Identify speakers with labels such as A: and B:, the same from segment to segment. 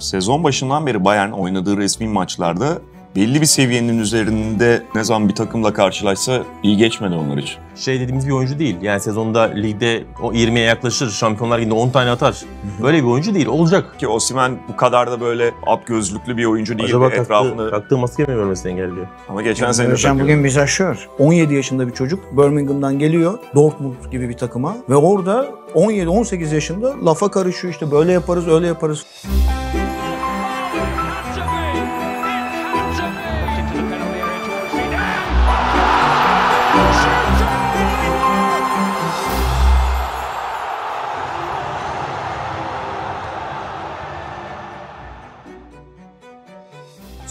A: Sezon başından beri Bayern oynadığı resmi maçlarda belli bir seviyenin üzerinde ne zaman bir takımla karşılaşsa iyi geçmedi onlar için.
B: Şey dediğimiz bir oyuncu değil. Yani sezonda ligde o 20'ye yaklaşır, Şampiyonlar Ligi'nde 10 tane atar. Böyle bir oyuncu değil, olacak. Ki Osimhen bu kadar da böyle ap gözlüklü bir oyuncu değil. Acaba taktı, etrafında... taktığı maske mi vermesini engelliyor? Ama geçen yani,
A: sene bugün
C: bizi aşıyor. 17 yaşında bir çocuk Birmingham'dan geliyor Dortmund gibi bir takıma ve orada 17-18 yaşında lafa karışıyor işte böyle yaparız öyle yaparız. Müzik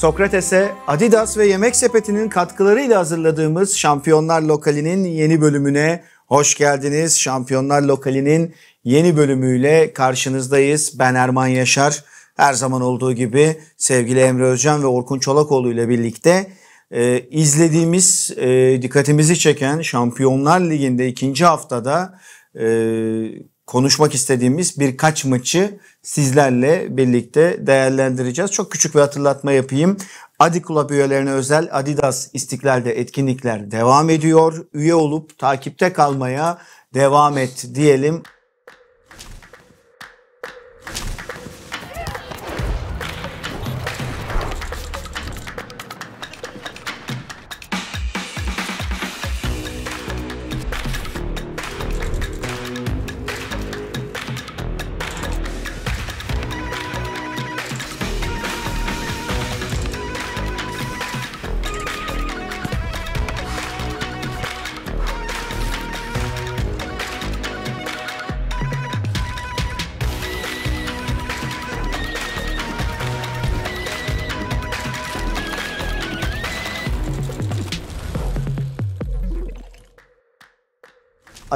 C: Sokrates'e Adidas ve Yemek Sepeti'nin katkılarıyla hazırladığımız Şampiyonlar Lokali'nin yeni bölümüne hoş geldiniz. Şampiyonlar Lokali'nin yeni bölümüyle karşınızdayız. Ben Erman Yaşar. Her zaman olduğu gibi sevgili Emre Özcan ve Orkun Çolakoğlu ile birlikte e, izlediğimiz, e, dikkatimizi çeken Şampiyonlar Ligi'nde ikinci haftada e, konuşmak istediğimiz birkaç maçı sizlerle birlikte değerlendireceğiz. Çok küçük bir hatırlatma yapayım. Adi Club üyelerine özel Adidas İstiklal'de etkinlikler devam ediyor. Üye olup takipte kalmaya devam et diyelim.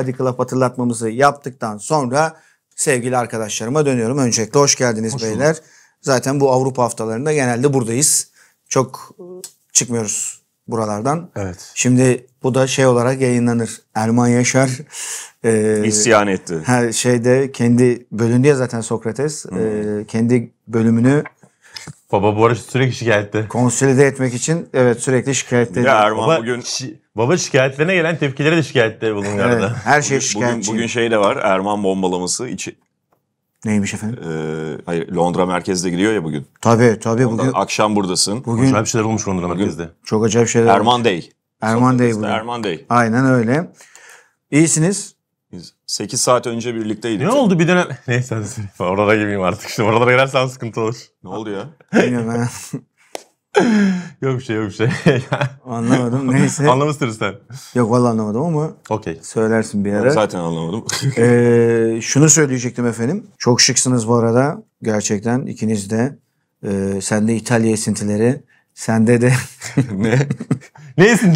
C: Adiklaf laf hatırlatmamızı yaptıktan sonra sevgili arkadaşlarıma dönüyorum. Öncelikle hoş geldiniz hoş beyler. Zaten bu Avrupa haftalarında genelde buradayız. Çok çıkmıyoruz buralardan. Evet. Şimdi bu da şey olarak yayınlanır. Erman Yaşar e,
A: isyan
B: etti. Her
C: şeyde kendi bölündü ya zaten Sokrates. E, kendi bölümünü
B: Baba bu arada sürekli şikayette. Konsolide etmek için
C: evet sürekli şikayette. Ya
B: Erman baba, bugün... Şi, baba şikayetlerine gelen tepkilere de şikayette bulunuyor evet, arada. Her şey şikayetçi. Bugün, bugün şey
A: de var Erman bombalaması içi. Neymiş efendim? Ee, hayır Londra merkezde gidiyor ya bugün. Tabii tabii. bugün, akşam buradasın. Bugün, acayip şeyler olmuş Londra bugün, merkezde. Çok acayip şeyler Erman olmuş. Day. Erman Day bugün. Erman Day. Aynen öyle. İyisiniz. 8
B: saat önce birlikteydik. Ne oldu bir dönem? Neyse hadi söyle. Oralara girmeyeyim artık. Şimdi oralara girersen sıkıntı olur. Ne oldu ya? Bilmiyorum yok bir şey yok bir şey.
C: anlamadım neyse. Anlamıştır
A: sen. Yok
C: valla anlamadım ama
A: okay. söylersin bir ara. Zaten anlamadım.
C: ee, şunu söyleyecektim efendim. Çok şıksınız bu arada. Gerçekten ikiniz de. Ee, sende İtalya esintileri. Sende de...
A: ne? Neyse.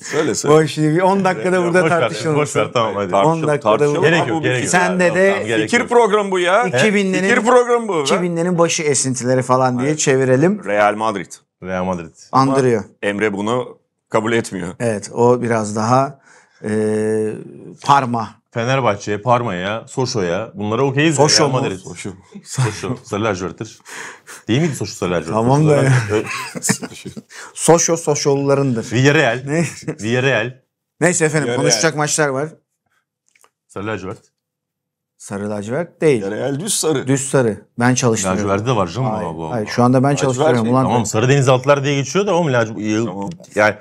A: söyle söyle. Boş şimdi bir 10 dakikada burada boş tartışalım. Boş ver tamam hadi. 10 dakikada burada. Gerek yok gerek yok. Sende de tamam, fikir yok. bu ya. 2000'lerin, fikir programı
C: bu. 2000'lerin başı esintileri falan diye evet. çevirelim.
A: Real Madrid. Real Madrid. Andırıyor. Ama Emre bunu
B: kabul etmiyor.
C: Evet o biraz daha e, Parma.
B: Fenerbahçe, Parma'ya, Soşo'ya bunlara okeyiz. Soşo mu? Madrid. Soşo. Soşo. Sarı laciverttir. Değil miydi Soşo sarı laciverttir? Tamam da ya.
C: Soşo, Soşolularındır. Villarreal. Ne? Villarreal. Neyse efendim Villarreal. konuşacak maçlar var.
B: Sarı lacivert. Sarı lacivert değil. Tereyağlı düz sarı. Düz sarı. Ben çalıştırıyorum. Lacivert de var canım. Hayır, Allah Allah. hayır şu anda ben lacivert çalıştırıyorum. Şey. Ulan tamam sarı denizaltılar diye geçiyor da oğlum lacivert. Tamam. Yani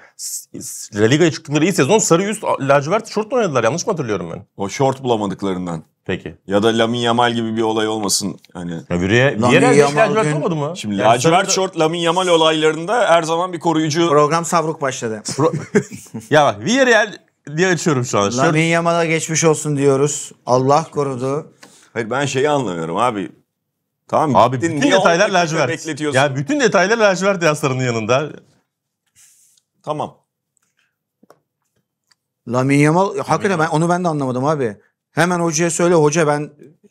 B: La Liga'ya çıktıkları iyi sezon sarı üst lacivert şortla oynadılar. Yanlış mı hatırlıyorum ben? O şort
A: bulamadıklarından. Peki. Ya da Lamin Yamal gibi bir olay olmasın. Hani... Ya buraya bir yere lacivert gün...
B: olmadı mı? Şimdi yani lacivert sarıda... şort
A: Lamin Yamal olaylarında her zaman bir koruyucu... Program savruk başladı.
B: Pro... ya bak Villarreal diye açıyorum şu an. Lamin
A: Yamal'a geçmiş
B: olsun diyoruz.
A: Allah korudu. Hayır ben şeyi anlamıyorum abi. Tamam Abi gittin, bütün niye detaylar dakika lacivert. bekletiyorsun? Ya bütün detaylar lacivert yaslarının yanında. Tamam.
C: Lamin Yamal hakikaten ben, onu ben de anlamadım abi. Hemen hocaya söyle hoca ben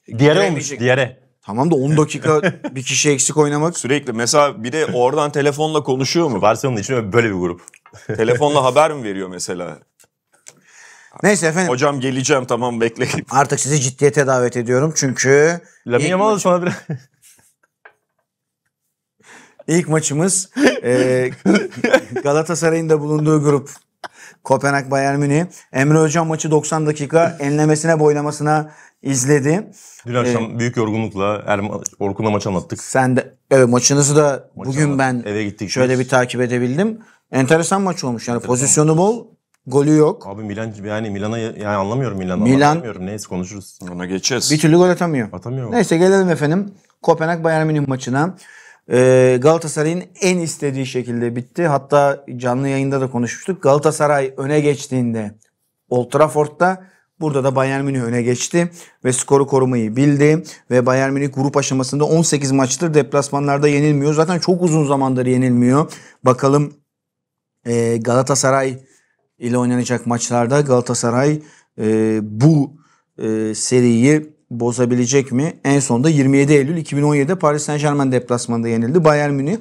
C: Diğere olmuş, Göremeyecek.
A: diğere. tamam da 10 dakika bir kişi eksik oynamak. Sürekli mesela bir de oradan telefonla konuşuyor mu? Barcelona'nın için böyle bir grup. telefonla haber mi veriyor mesela? Neyse efendim. Hocam geleceğim tamam bekleyin.
C: Artık sizi ciddiyete davet ediyorum çünkü... Lamine Yamal sana biraz... İlk maçımız e, Galatasaray'ın da bulunduğu grup. Kopenhag Bayern Münih. Emre Hocam maçı 90 dakika enlemesine boylamasına izledi. Dün akşam
B: ee, büyük yorgunlukla Erman Orkun'la maç anlattık. Sen de
C: evet maçınızı da maç bugün anladım. ben eve gittik. Şöyle biz. bir takip edebildim. Enteresan maç olmuş. Yani
B: Enteresan. pozisyonu
C: bol. Golü yok.
B: Abi Milan yani Milan'a yani anlamıyorum Milan'a. Milan- anlamıyorum. Neyse konuşuruz. Ona geçeceğiz. Bir türlü gol atamıyor. Atamıyor. Neyse
C: gelelim efendim Kopenhag Bayern Münih maçına. Ee, Galatasaray'ın en istediği şekilde bitti. Hatta canlı yayında da konuşmuştuk. Galatasaray öne geçtiğinde Old Trafford'da burada da Bayern Münih öne geçti ve skoru korumayı bildi ve Bayern Münih grup aşamasında 18 maçtır deplasmanlarda yenilmiyor. Zaten çok uzun zamandır yenilmiyor. Bakalım e, Galatasaray ile oynanacak maçlarda Galatasaray e, bu e, seriyi bozabilecek mi? En sonunda 27 Eylül 2017'de Paris Saint Germain deplasmanında yenildi Bayern Münih.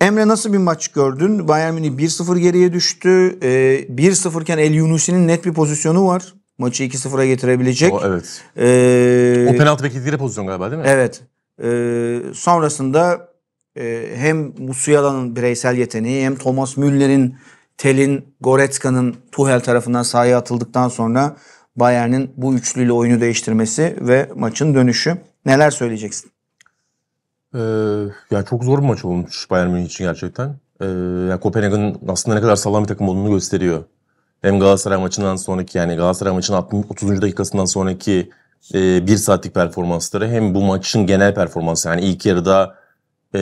C: Emre nasıl bir maç gördün? Bayern Münih 1-0 geriye düştü. E, 1-0 iken El Yunusi'nin net bir pozisyonu var. Maçı 2-0'a getirebilecek. O,
B: evet. Ee, o penaltı bekledikleri pozisyon galiba değil mi? Evet.
C: Ee, sonrasında e, hem Musiala'nın bireysel yeteneği hem Thomas Müller'in Tel'in, Goretzka'nın Tuhel tarafından sahaya atıldıktan sonra Bayern'in bu üçlüyle oyunu değiştirmesi ve maçın dönüşü. Neler söyleyeceksin?
B: Ee, yani çok zor bir maç olmuş Bayern Münih için gerçekten. Ee, yani Kopenhag'ın aslında ne kadar sağlam bir takım olduğunu gösteriyor. Hem Galatasaray maçından sonraki yani Galatasaray maçının 60, 30. dakikasından sonraki e, bir saatlik performansları hem bu maçın genel performansı yani ilk yarıda e,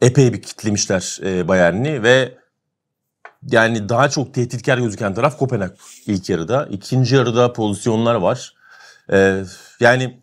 B: epey bir kitlemişler e, Bayern'i ve yani daha çok tehditkar gözüken taraf Kopenhag ilk yarıda. İkinci yarıda pozisyonlar var. Ee, yani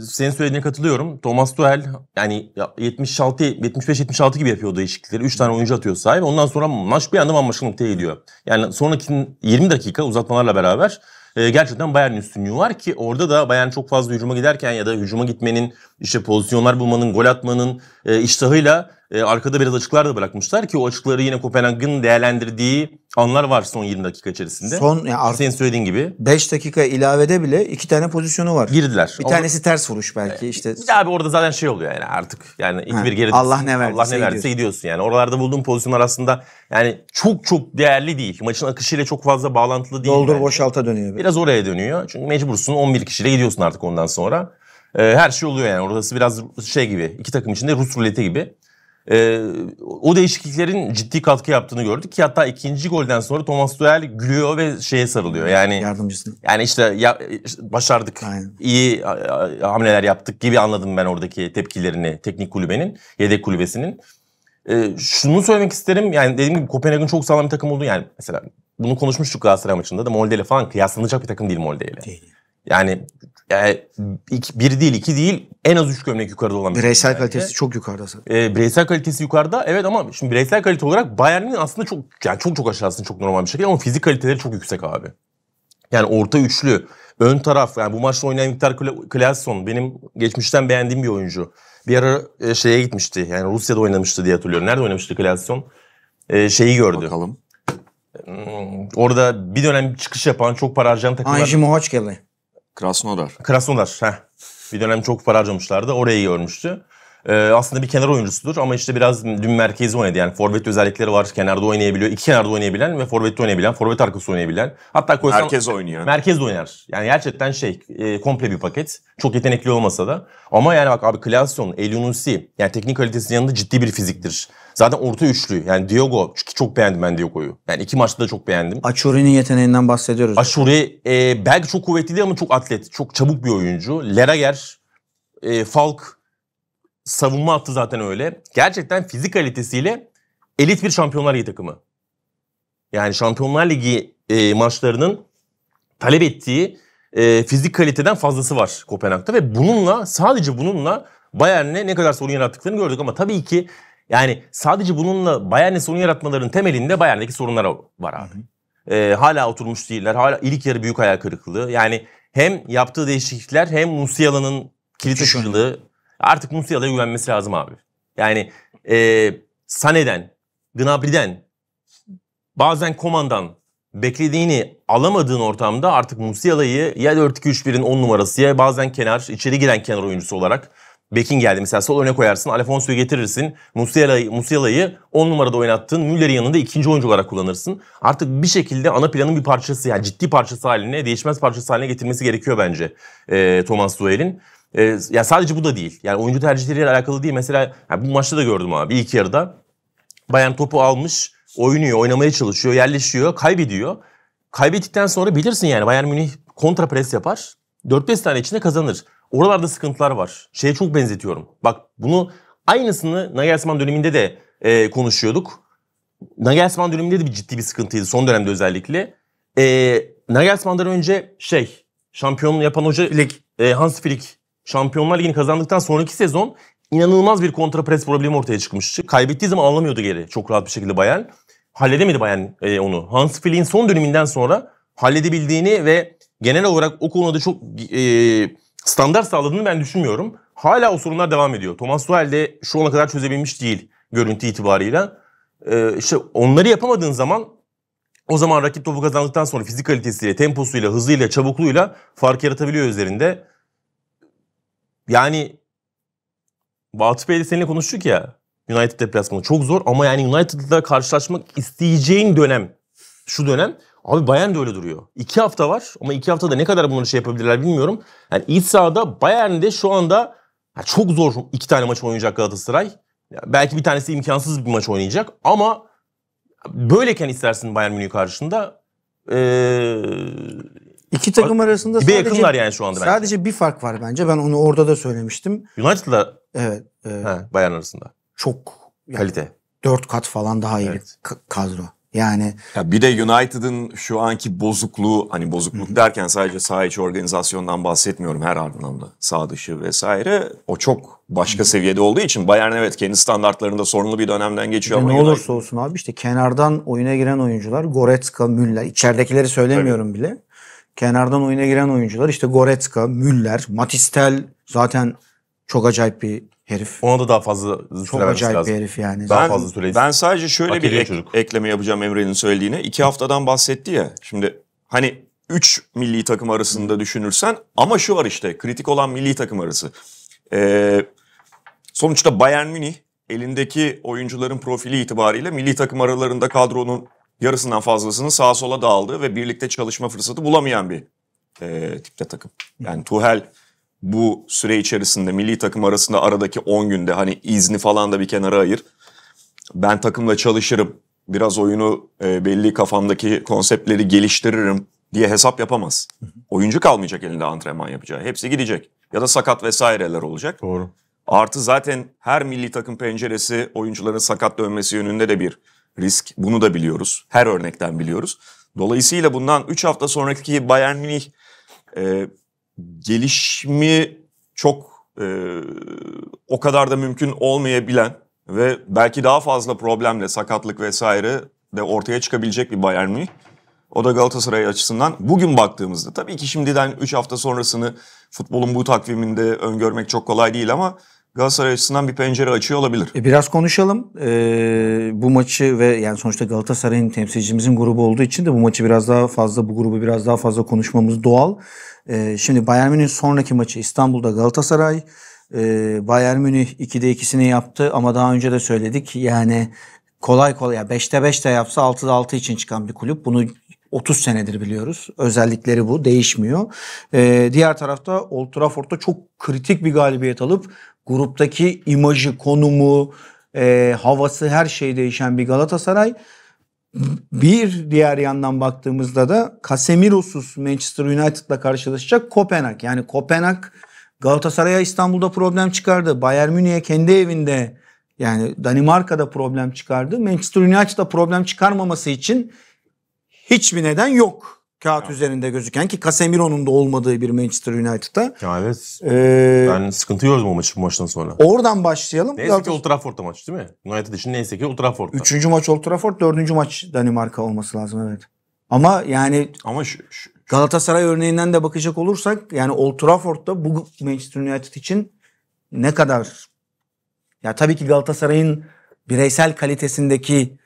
B: senin söylediğine katılıyorum. Thomas Tuchel yani 76 75 76 gibi yapıyor o değişiklikleri. 3 tane oyuncu atıyor sahip. Ondan sonra maç bir anda bambaşka noktaya gidiyor. Yani sonraki 20 dakika uzatmalarla beraber e, gerçekten Bayern üstünlüğü var ki orada da Bayern çok fazla hücuma giderken ya da hücuma gitmenin işte pozisyonlar bulmanın, gol atmanın e, iştahıyla e, arkada biraz açıklar da bırakmışlar ki o açıkları yine Kopenhag'ın değerlendirdiği anlar var son 20 dakika içerisinde. Son yani ar- senin söylediğin gibi.
C: 5 dakika ilavede bile iki tane pozisyonu var. Girdiler. Bir Ama, tanesi ters vuruş belki ee, işte.
B: Ya abi orada zaten şey oluyor yani artık. Yani iki bir geri Allah ne verdi? Allah ne verdiyse gidiyorsun. yani. Oralarda bulduğun pozisyonlar aslında yani çok çok değerli değil. Maçın akışıyla çok fazla bağlantılı değil. Doldur yani. boşalta dönüyor. Biraz oraya dönüyor. Çünkü mecbursun 11 kişiyle gidiyorsun artık ondan sonra ee, her şey oluyor yani. Orası biraz şey gibi. iki takım içinde Rus ruleti gibi. E, o değişikliklerin ciddi katkı yaptığını gördük ki hatta ikinci golden sonra Thomas Tuchel gülüyor ve şeye sarılıyor. Yani yardımcısı. Yani işte ya, başardık. Aynen. iyi hamleler yaptık gibi anladım ben oradaki tepkilerini teknik kulübenin, yedek kulübesinin. E, şunu söylemek isterim. Yani dediğim gibi Kopenhag'ın çok sağlam bir takım oldu. yani mesela bunu konuşmuştuk Galatasaray maçında da Molde ile falan kıyaslanacak bir takım değil Molde ile. Değil. Yani yani e, bir değil iki değil en az üç gömlek yukarıda olan. Bireysel yani. kalitesi çok yukarıda zaten. E, bireysel kalitesi yukarıda evet ama şimdi bireysel kalite olarak Bayern'in aslında çok yani çok çok aşağısında çok normal bir şekilde ama fizik kaliteleri çok yüksek abi. Yani orta üçlü, ön taraf yani bu maçta oynayan Viktor Claesson benim geçmişten beğendiğim bir oyuncu. Bir ara e, şeye gitmişti yani Rusya'da oynamıştı diye hatırlıyorum. Nerede oynamıştı Claesson? E, şeyi gördü. Bakalım. Hmm, orada bir dönem çıkış yapan çok para harcayan takımlar. Anji
C: Mohoçkeli.
B: Krasnodar. Krasnodar. Heh. Bir dönem çok para harcamışlardı. Orayı görmüştü. Ee, aslında bir kenar oyuncusudur ama işte biraz dün merkezi oynadı. Yani forvet özellikleri var. Kenarda oynayabiliyor. İki kenarda oynayabilen ve forvette oynayabilen, forvet arkası oynayabilen. Hatta koysan, merkez oynuyor. Merkez oynar. Yani gerçekten şey, e, komple bir paket. Çok yetenekli olmasa da. Ama yani bak abi Klasyon, Elionusi. yani teknik kalitesinin yanında ciddi bir fiziktir. Zaten orta üçlü. Yani Diogo çünkü çok beğendim ben Diogo'yu. Yani iki maçta da çok beğendim.
C: Açuri'nin yeteneğinden bahsediyoruz. Açuri
B: e, belki çok kuvvetli değil ama çok atlet. Çok çabuk bir oyuncu. Lerager, e, Falk savunma attı zaten öyle. Gerçekten fizik kalitesiyle elit bir Şampiyonlar Ligi takımı. Yani Şampiyonlar Ligi e, maçlarının talep ettiği e, fizik kaliteden fazlası var Kopenhag'da ve bununla sadece bununla Bayern'e ne kadar sorun yarattıklarını gördük ama tabii ki yani sadece bununla Bayern'e sorun yaratmaların temelinde Bayern'deki sorunlar var abi. Hı hı. E, hala oturmuş değiller. Hala ilik yarı büyük ayak kırıklığı. Yani hem yaptığı değişiklikler hem Musiala'nın kilit aşırılığı. Artık Musiala'ya güvenmesi lazım abi. Yani e, Sane'den, Gnabry'den, bazen komandan beklediğini alamadığın ortamda artık Musiala'yı ya 4-2-3-1'in 10 numarası ya bazen kenar, içeri giren kenar oyuncusu olarak Bekin geldi. Mesela sol öne koyarsın. Alfonso'yu getirirsin. Musiala'yı Musiala 10 numarada oynattın. Müller'in yanında ikinci oyuncu olarak kullanırsın. Artık bir şekilde ana planın bir parçası yani ciddi parçası haline, değişmez parçası haline getirmesi gerekiyor bence e, Thomas Tuchel'in. E, ya sadece bu da değil. Yani oyuncu tercihleriyle alakalı değil. Mesela yani bu maçta da gördüm abi ilk yarıda. Bayan topu almış, oynuyor, oynamaya çalışıyor, yerleşiyor, kaybediyor. Kaybettikten sonra bilirsin yani Bayern Münih kontra pres yapar. 4-5 tane içinde kazanır. Oralarda sıkıntılar var. Şeye çok benzetiyorum. Bak bunu aynısını Nagelsmann döneminde de e, konuşuyorduk. Nagelsmann döneminde de bir ciddi bir sıkıntıydı son dönemde özellikle. E, Nagelsmann'dan önce şey şampiyon yapan hoca Flick, e, Hans Flick Şampiyonlar Ligi'ni kazandıktan sonraki sezon inanılmaz bir kontra pres problemi ortaya çıkmıştı. Kaybettiği zaman anlamıyordu geri çok rahat bir şekilde Bayern. Halledemedi Bayern e, onu. Hans Flick'in son döneminden sonra halledebildiğini ve genel olarak o konuda çok e, standart sağladığını ben düşünmüyorum. Hala o sorunlar devam ediyor. Thomas Tuchel de şu ana kadar çözebilmiş değil görüntü itibarıyla. Ee, işte onları yapamadığın zaman o zaman rakip topu kazandıktan sonra fizik kalitesiyle, temposuyla, hızıyla, çabukluğuyla fark yaratabiliyor üzerinde. Yani Batu Bey de seninle konuştuk ya. United deplasmanı çok zor ama yani United'la karşılaşmak isteyeceğin dönem şu dönem. Abi Bayern de öyle duruyor. İki hafta var ama iki haftada ne kadar bunları şey yapabilirler bilmiyorum. Yani iç sahada de şu anda çok zor iki tane maç oynayacak Galatasaray. Belki bir tanesi imkansız bir maç oynayacak ama böyleyken istersin Bayern Münih karşısında Ee, İki takım arasında sadece, yakınlar yani şu anda bence.
C: bir fark var bence. Ben onu orada da söylemiştim.
B: United'la evet, e,
A: Bayern arasında.
C: Çok yani kalite. Dört kat falan daha iyi evet. kadro. Yani
A: ya bir de United'ın şu anki bozukluğu hani bozukluk hı derken sadece saha içi organizasyondan bahsetmiyorum her anlamda. Sağ dışı vesaire o çok başka hı seviyede olduğu için Bayern evet kendi standartlarında sorunlu bir dönemden geçiyor ama ne United... olursa
C: olsun abi işte kenardan oyuna giren oyuncular Goretzka, Müller içeridekileri söylemiyorum Tabii. bile. Kenardan oyuna giren oyuncular işte Goretzka, Müller, Matistel zaten çok acayip bir herif. Ona
A: da daha fazla Çok acayip lazım. bir herif yani. Daha ben, fazla süre. Ben sadece şöyle bir ek, çocuk. ekleme yapacağım Emre'nin söylediğine. İki haftadan bahsetti ya. Şimdi hani 3 milli takım arasında düşünürsen ama şu var işte kritik olan milli takım arası. Ee, sonuçta Bayern Münih elindeki oyuncuların profili itibariyle milli takım aralarında kadronun yarısından fazlasını sağa sola dağıldığı ve birlikte çalışma fırsatı bulamayan bir e, tipte takım. Yani Tuhel bu süre içerisinde milli takım arasında aradaki 10 günde hani izni falan da bir kenara ayır. Ben takımla çalışırım. Biraz oyunu e, belli kafamdaki konseptleri geliştiririm diye hesap yapamaz. Oyuncu kalmayacak elinde antrenman yapacağı. Hepsi gidecek. Ya da sakat vesaireler olacak. Doğru. Artı zaten her milli takım penceresi oyuncuların sakat dönmesi yönünde de bir risk. Bunu da biliyoruz. Her örnekten biliyoruz. Dolayısıyla bundan 3 hafta sonraki Bayern Münih e, gelişimi çok e, o kadar da mümkün olmayabilen ve belki daha fazla problemle sakatlık vesaire de ortaya çıkabilecek bir Bayern Münih. O da Galatasaray açısından bugün baktığımızda tabii ki şimdiden 3 hafta sonrasını futbolun bu takviminde öngörmek çok kolay değil ama Galatasaray açısından bir pencere açıyor olabilir.
C: E, biraz konuşalım. E, bu maçı ve yani sonuçta Galatasaray'ın temsilcimizin grubu olduğu için de bu maçı biraz daha fazla, bu grubu biraz daha fazla konuşmamız doğal. E, şimdi Bayern Münih sonraki maçı İstanbul'da Galatasaray. E, Bayern Münih 2'de ikisini yaptı ama daha önce de söyledik. Yani kolay kolay ya 5'te 5 de yapsa 6'da 6 için çıkan bir kulüp. Bunu 30 senedir biliyoruz. Özellikleri bu değişmiyor. Ee, diğer tarafta Old Trafford'da çok kritik bir galibiyet alıp Gruptaki imajı, konumu, e, havası her şey değişen bir Galatasaray. Bir diğer yandan baktığımızda da Casemiro'suz Manchester United'la karşılaşacak Kopenhag. Yani Kopenhag Galatasaray'a İstanbul'da problem çıkardı. Bayern Münih'e kendi evinde yani Danimarka'da problem çıkardı. Manchester United'da problem çıkarmaması için hiçbir neden yok kağıt evet. üzerinde gözüken ki Casemiro'nun da olmadığı bir Manchester United'da.
B: Ya evet. Ee, ben sıkıntı gördüm o maçı, maçtan sonra.
C: Oradan başlayalım. Neyse ki Old
B: Trafford'da maç değil mi? United için neyse ki Old Trafford'da.
C: Üçüncü maç Old Trafford, dördüncü maç Danimarka olması lazım evet. Ama yani ama şu, şu, Galatasaray örneğinden de bakacak olursak yani Old Trafford'da bu Manchester United için ne kadar ya tabii ki Galatasaray'ın bireysel kalitesindeki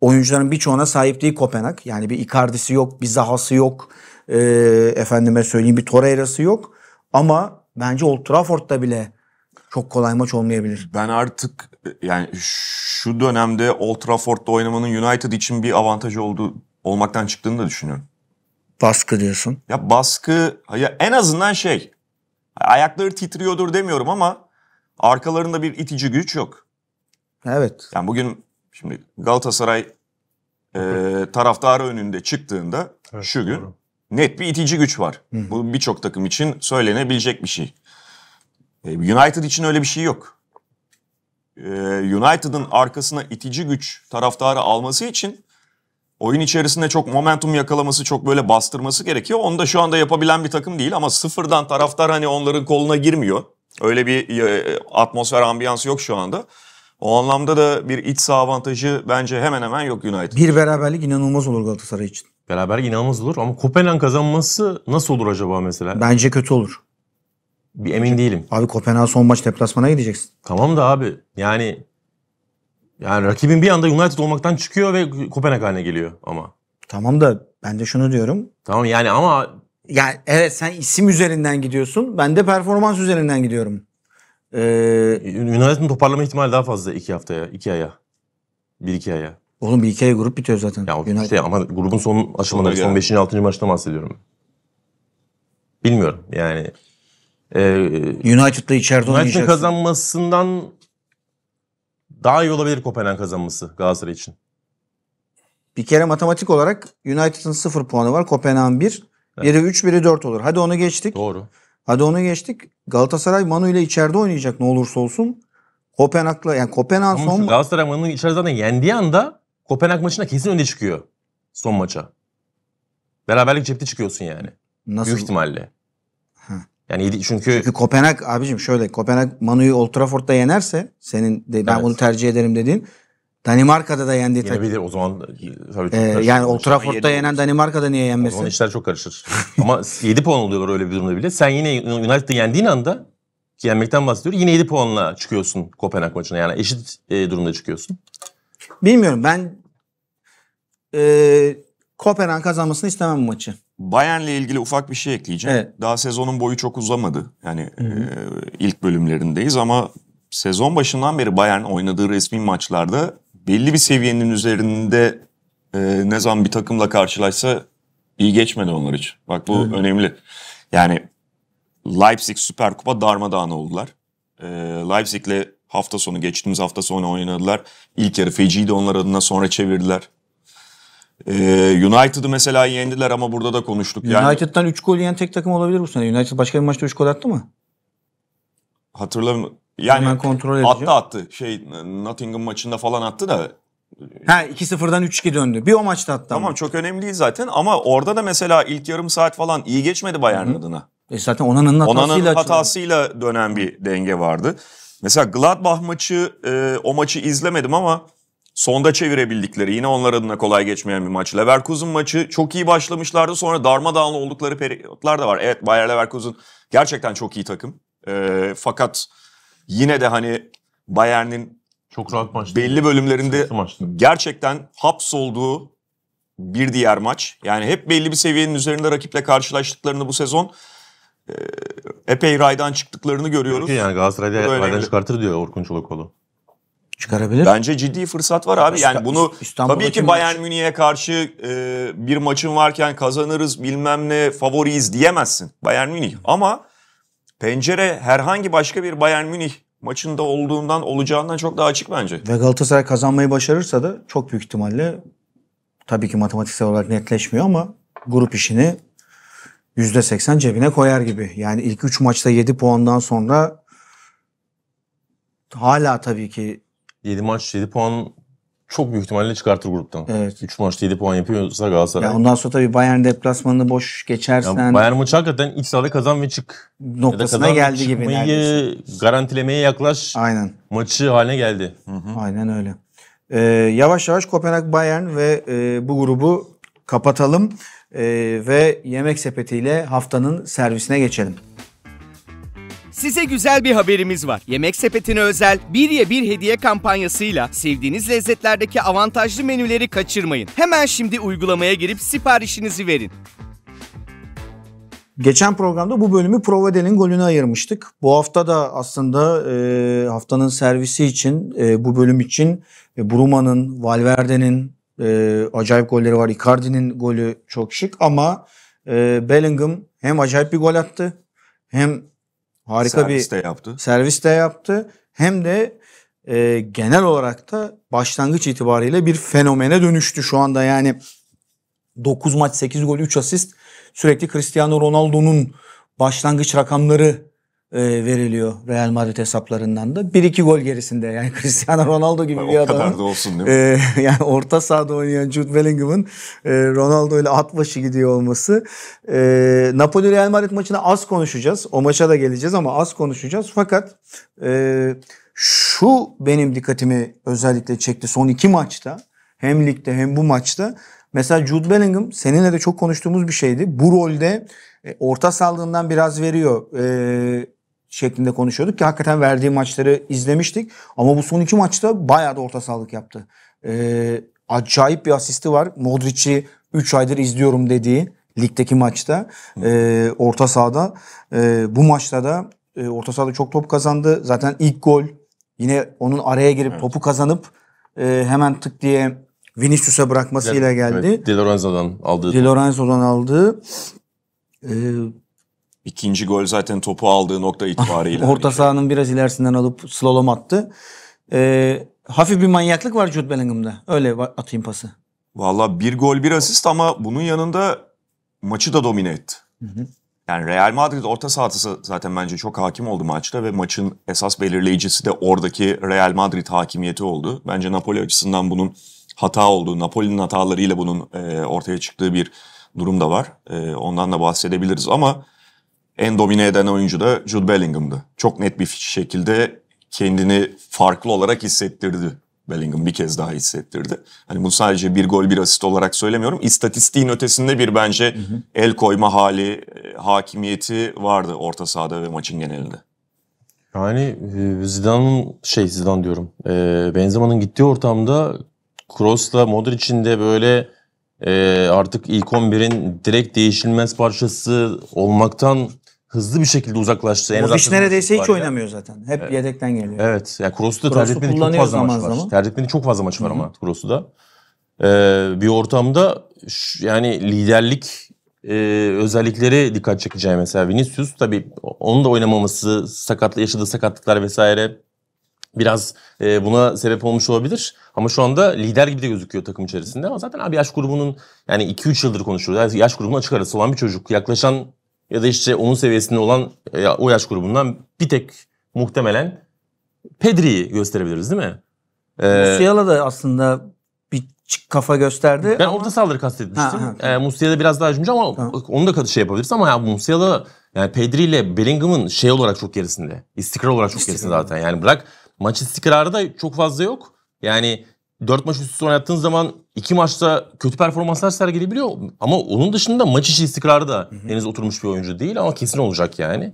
C: oyuncuların birçoğuna sahip değil Kopenhag. Yani bir Icardi'si yok, bir Zaha'sı yok. E, efendime söyleyeyim bir Torreira'sı yok. Ama bence Old Trafford'da bile çok kolay maç olmayabilir.
A: Ben artık yani şu dönemde Old Trafford'da oynamanın United için bir avantajı oldu olmaktan çıktığını da düşünüyorum. Baskı diyorsun. Ya baskı ya en azından şey ayakları titriyordur demiyorum ama arkalarında bir itici güç yok. Evet. Yani bugün Şimdi Galatasaray e, taraftarı önünde çıktığında evet, şu gün doğru. net bir itici güç var. Hı. Bu birçok takım için söylenebilecek bir şey. E, United için öyle bir şey yok. E, United'ın arkasına itici güç taraftarı alması için oyun içerisinde çok momentum yakalaması, çok böyle bastırması gerekiyor. Onu da şu anda yapabilen bir takım değil ama sıfırdan taraftar hani onların koluna girmiyor. Öyle bir e, atmosfer, ambiyans yok şu anda. O anlamda da bir iç saha avantajı bence hemen hemen yok United.
B: Bir beraberlik inanılmaz olur Galatasaray için. Beraber inanılmaz olur ama Kopenhag kazanması nasıl olur acaba mesela? Bence kötü olur. Bir emin değilim.
C: Abi Kopenhag son maç deplasmana gideceksin.
B: Tamam da abi yani yani rakibin bir anda United olmaktan çıkıyor ve Kopenhag haline geliyor ama.
C: Tamam da ben de şunu diyorum.
B: Tamam yani ama yani evet sen isim üzerinden gidiyorsun. Ben de performans üzerinden gidiyorum. Ee, Yunanistan'ın toparlama ihtimali daha fazla iki haftaya, iki aya. Bir iki aya. Oğlum bir iki ay grup bitiyor zaten. Ya işte ama grubun son aşamaları, son beşinci altıncı maçta bahsediyorum. Bilmiyorum yani. E, United'la içeride United'ın kazanmasından daha iyi olabilir Kopenhag kazanması Galatasaray için. Bir kere
C: matematik olarak United'ın 0 puanı var. Kopenhag'ın 1. Biri 3, biri 4 olur. Hadi onu geçtik. Doğru. Hadi onu geçtik. Galatasaray Manu ile içeride oynayacak ne olursa olsun. Kopenhag'la yani Kopenhag Ama son...
B: Galatasaray Manu'yu içeride zaten yendiği anda Kopenhag maçına kesin önde çıkıyor. Son maça. Beraberlik cepte çıkıyorsun yani. Nasıl? Büyük ihtimalle.
C: Ha. Yani çünkü... Çünkü Kopenhag abicim şöyle Kopenhag Manu'yu Old Trafford'da yenerse senin de, ben evet. bunu tercih ederim dediğin Danimarka'da da yendi. Yenebilir o zaman
B: tabii çok ee, Yani Old Trafford'da yenen Danimarka'da niye yenmesin? O zaman işler çok karışır. Ama 7 puan oluyorlar öyle bir durumda bile. Sen yine United'ı yendiğin anda ki yenmekten bahsediyor. Yine 7 puanla çıkıyorsun Kopenhag maçına. Yani eşit e, durumda çıkıyorsun.
C: Bilmiyorum ben e, Kopenhag kazanmasını istemem bu maçı.
A: Bayern'le ilgili ufak bir şey ekleyeceğim. Evet. Daha sezonun boyu çok uzamadı. Yani e, ilk bölümlerindeyiz ama sezon başından beri Bayern oynadığı resmi maçlarda belli bir seviyenin üzerinde e, ne zaman bir takımla karşılaşsa iyi geçmedi onlar için. Bak bu evet. önemli. Yani Leipzig Süper Kupa darmadağın oldular. E, Leipzig'le hafta sonu geçtiğimiz hafta sonu oynadılar. İlk yarı feciyi de onlar adına sonra çevirdiler. Ee, United'ı mesela yendiler ama burada da konuştuk. Yani...
C: United'dan 3 gol yiyen tek takım olabilir bu sene. United başka bir maçta 3 gol attı mı?
A: Hatırlamıyorum. Yani Hemen kontrol edeceğim. Attı attı. Şey Nottingham maçında falan attı da.
C: Ha 2-0'dan 3-2 döndü. Bir o maçta attı
A: Tamam ama. çok önemli değil zaten ama orada da mesela ilk yarım saat falan iyi geçmedi Bayern Hı-hı. adına. E
C: zaten Onan'ın hatasıyla, Onan'ın
A: hatasıyla dönen bir denge vardı. Mesela Gladbach maçı e, o maçı izlemedim ama sonda çevirebildikleri yine onlar adına kolay geçmeyen bir maç. Leverkusen maçı çok iyi başlamışlardı sonra darmadağın oldukları periyotlar da var. Evet Bayer Leverkusen gerçekten çok iyi takım. E, fakat Yine de hani Bayern'in çok rahat maç. Belli bölümlerinde maç gerçekten hapsolduğu bir diğer maç. Yani hep belli bir seviyenin üzerinde rakiple karşılaştıklarını bu sezon epey raydan çıktıklarını görüyoruz. Yani Galatasaray'da raydan
B: çıkartır diyor Orkun Çolakoğlu.
A: Çıkarabilir. Bence ciddi fırsat var abi. Yani bunu tabii ki Bayern Münih'e karşı e, bir maçın varken kazanırız bilmem ne favoriyiz diyemezsin Bayern Münih. Ama pencere herhangi başka bir Bayern Münih maçında olduğundan olacağından çok daha açık bence.
C: Ve Galatasaray kazanmayı başarırsa da çok büyük ihtimalle tabii ki matematiksel olarak netleşmiyor ama grup işini %80 cebine koyar gibi. Yani ilk 3 maçta 7 puandan sonra
B: hala tabii ki 7 maç 7 puan çok büyük ihtimalle çıkartır gruptan. Evet. 3 maçta 7 puan yapıyorsa Galatasaray. Ya ondan sonra
C: tabii Bayern deplasmanını boş geçersen... Ya Bayern
B: maçı hakikaten iç sahada kazan ve çık. Noktasına geldi gibi neredeyse. garantilemeye yaklaş Aynen. maçı haline geldi. Hı-hı. Aynen öyle.
C: Ee, yavaş yavaş Kopenhag Bayern ve e, bu grubu kapatalım. E, ve yemek sepetiyle haftanın servisine geçelim. Size güzel bir haberimiz var. Yemek sepetine özel bir ye bir hediye kampanyasıyla sevdiğiniz lezzetlerdeki avantajlı menüleri kaçırmayın. Hemen şimdi uygulamaya girip siparişinizi verin. Geçen programda bu bölümü Provadel'in golünü ayırmıştık. Bu hafta da aslında e, haftanın servisi için, e, bu bölüm için e, Bruma'nın, Valverde'nin e, acayip golleri var. Icardi'nin golü çok şık ama e, Bellingham hem acayip bir gol attı hem
A: Harika servis bir de yaptı.
C: servis de yaptı. Hem de e, genel olarak da başlangıç itibariyle bir fenomene dönüştü şu anda. Yani 9 maç 8 gol 3 asist sürekli Cristiano Ronaldo'nun başlangıç rakamları e, veriliyor Real Madrid hesaplarından da. 1-2 gol gerisinde yani Cristiano Ronaldo gibi ben bir adam. O kadar da olsun değil mi? E, yani orta sahada oynayan Jude Bellingham'ın e, Ronaldo ile at başı gidiyor olması. E, Napoli Real Madrid maçına az konuşacağız. O maça da geleceğiz ama az konuşacağız. Fakat e, şu benim dikkatimi özellikle çekti son iki maçta. Hem ligde hem bu maçta. Mesela Jude Bellingham seninle de çok konuştuğumuz bir şeydi. Bu rolde e, orta saldığından biraz veriyor. E, şeklinde konuşuyorduk ki hakikaten verdiği maçları izlemiştik. Ama bu son iki maçta bayağı da orta sağlık yaptı. Ee, acayip bir asisti var. Modric'i 3 aydır izliyorum dediği ligdeki maçta e, orta sahada. E, bu maçta da e, orta sahada çok top kazandı. Zaten ilk gol yine onun araya girip evet. topu kazanıp e, hemen tık diye Vinicius'a bırakmasıyla geldi. Evet,
B: Di Lorenzo'dan aldığı. Di
C: Lorenzo'dan
A: aldığı. E, İkinci gol zaten topu aldığı nokta itibariyle. Orta
C: sahanın biraz ilerisinden alıp slalom attı. Ee, hafif bir manyaklık var Jude Bellingham'da. Öyle atayım pası.
A: Valla bir gol bir asist ama bunun yanında maçı da domine etti. Hı hı. Yani Real Madrid orta sahası zaten bence çok hakim oldu maçta ve maçın esas belirleyicisi de oradaki Real Madrid hakimiyeti oldu. Bence Napoli açısından bunun hata olduğu, Napoli'nin hatalarıyla bunun e, ortaya çıktığı bir durum da var. E, ondan da bahsedebiliriz ama en domine eden oyuncu da Jude Bellingham'dı. Çok net bir şekilde kendini farklı olarak hissettirdi. Bellingham bir kez daha hissettirdi. Hani bunu sadece bir gol bir asist olarak söylemiyorum. İstatistiğin ötesinde bir bence hı hı. el koyma hali, e, hakimiyeti vardı orta sahada ve maçın genelinde.
B: Yani e, Zidane'ın şey Zidane diyorum. E, Benzema'nın gittiği ortamda Kroos'la Modric'in de böyle e, artık ilk 11'in direkt değişilmez parçası olmaktan hızlı bir şekilde uzaklaştı. En Movic neredeyse hiç oynamıyor
C: zaten. Hep evet. yedekten geliyor.
B: Evet. Yani Kroos'u da tercih etmediği çok fazla zaman maç var. Zaman. Tercih etmediği çok fazla maç var Hı-hı. ama Kroos'u da. Ee, bir ortamda şu, yani liderlik e, özellikleri dikkat çekeceği mesela Vinicius tabii onun da oynamaması, sakatlı yaşadığı sakatlıklar vesaire biraz e, buna sebep olmuş olabilir. Ama şu anda lider gibi de gözüküyor takım içerisinde. Ama zaten abi yaş grubunun yani 2-3 yıldır konuşuyoruz. Yani yaş grubunun açık arası olan bir çocuk. Yaklaşan ya da işte onun seviyesinde olan ya, o yaş grubundan bir tek muhtemelen Pedri'yi gösterebiliriz değil mi? Ee,
C: Musiala da aslında bir kafa gösterdi. Ben ama... orta sahaları
B: kastetmiştim. Ee, Musiala biraz daha hücumcu ama ha. onu da şey yapabiliriz ama ya Musiala yani Pedri ile Bellingham'ın şey olarak çok gerisinde. İstikrar olarak çok istikrar. gerisinde zaten. Yani bırak maç istikrarı da çok fazla yok. Yani 4 maç üst üste oynattığın zaman 2 maçta kötü performanslar sergileyebiliyor. Ama onun dışında maç içi istikrarı da hı hı. henüz oturmuş bir oyuncu değil ama kesin olacak yani.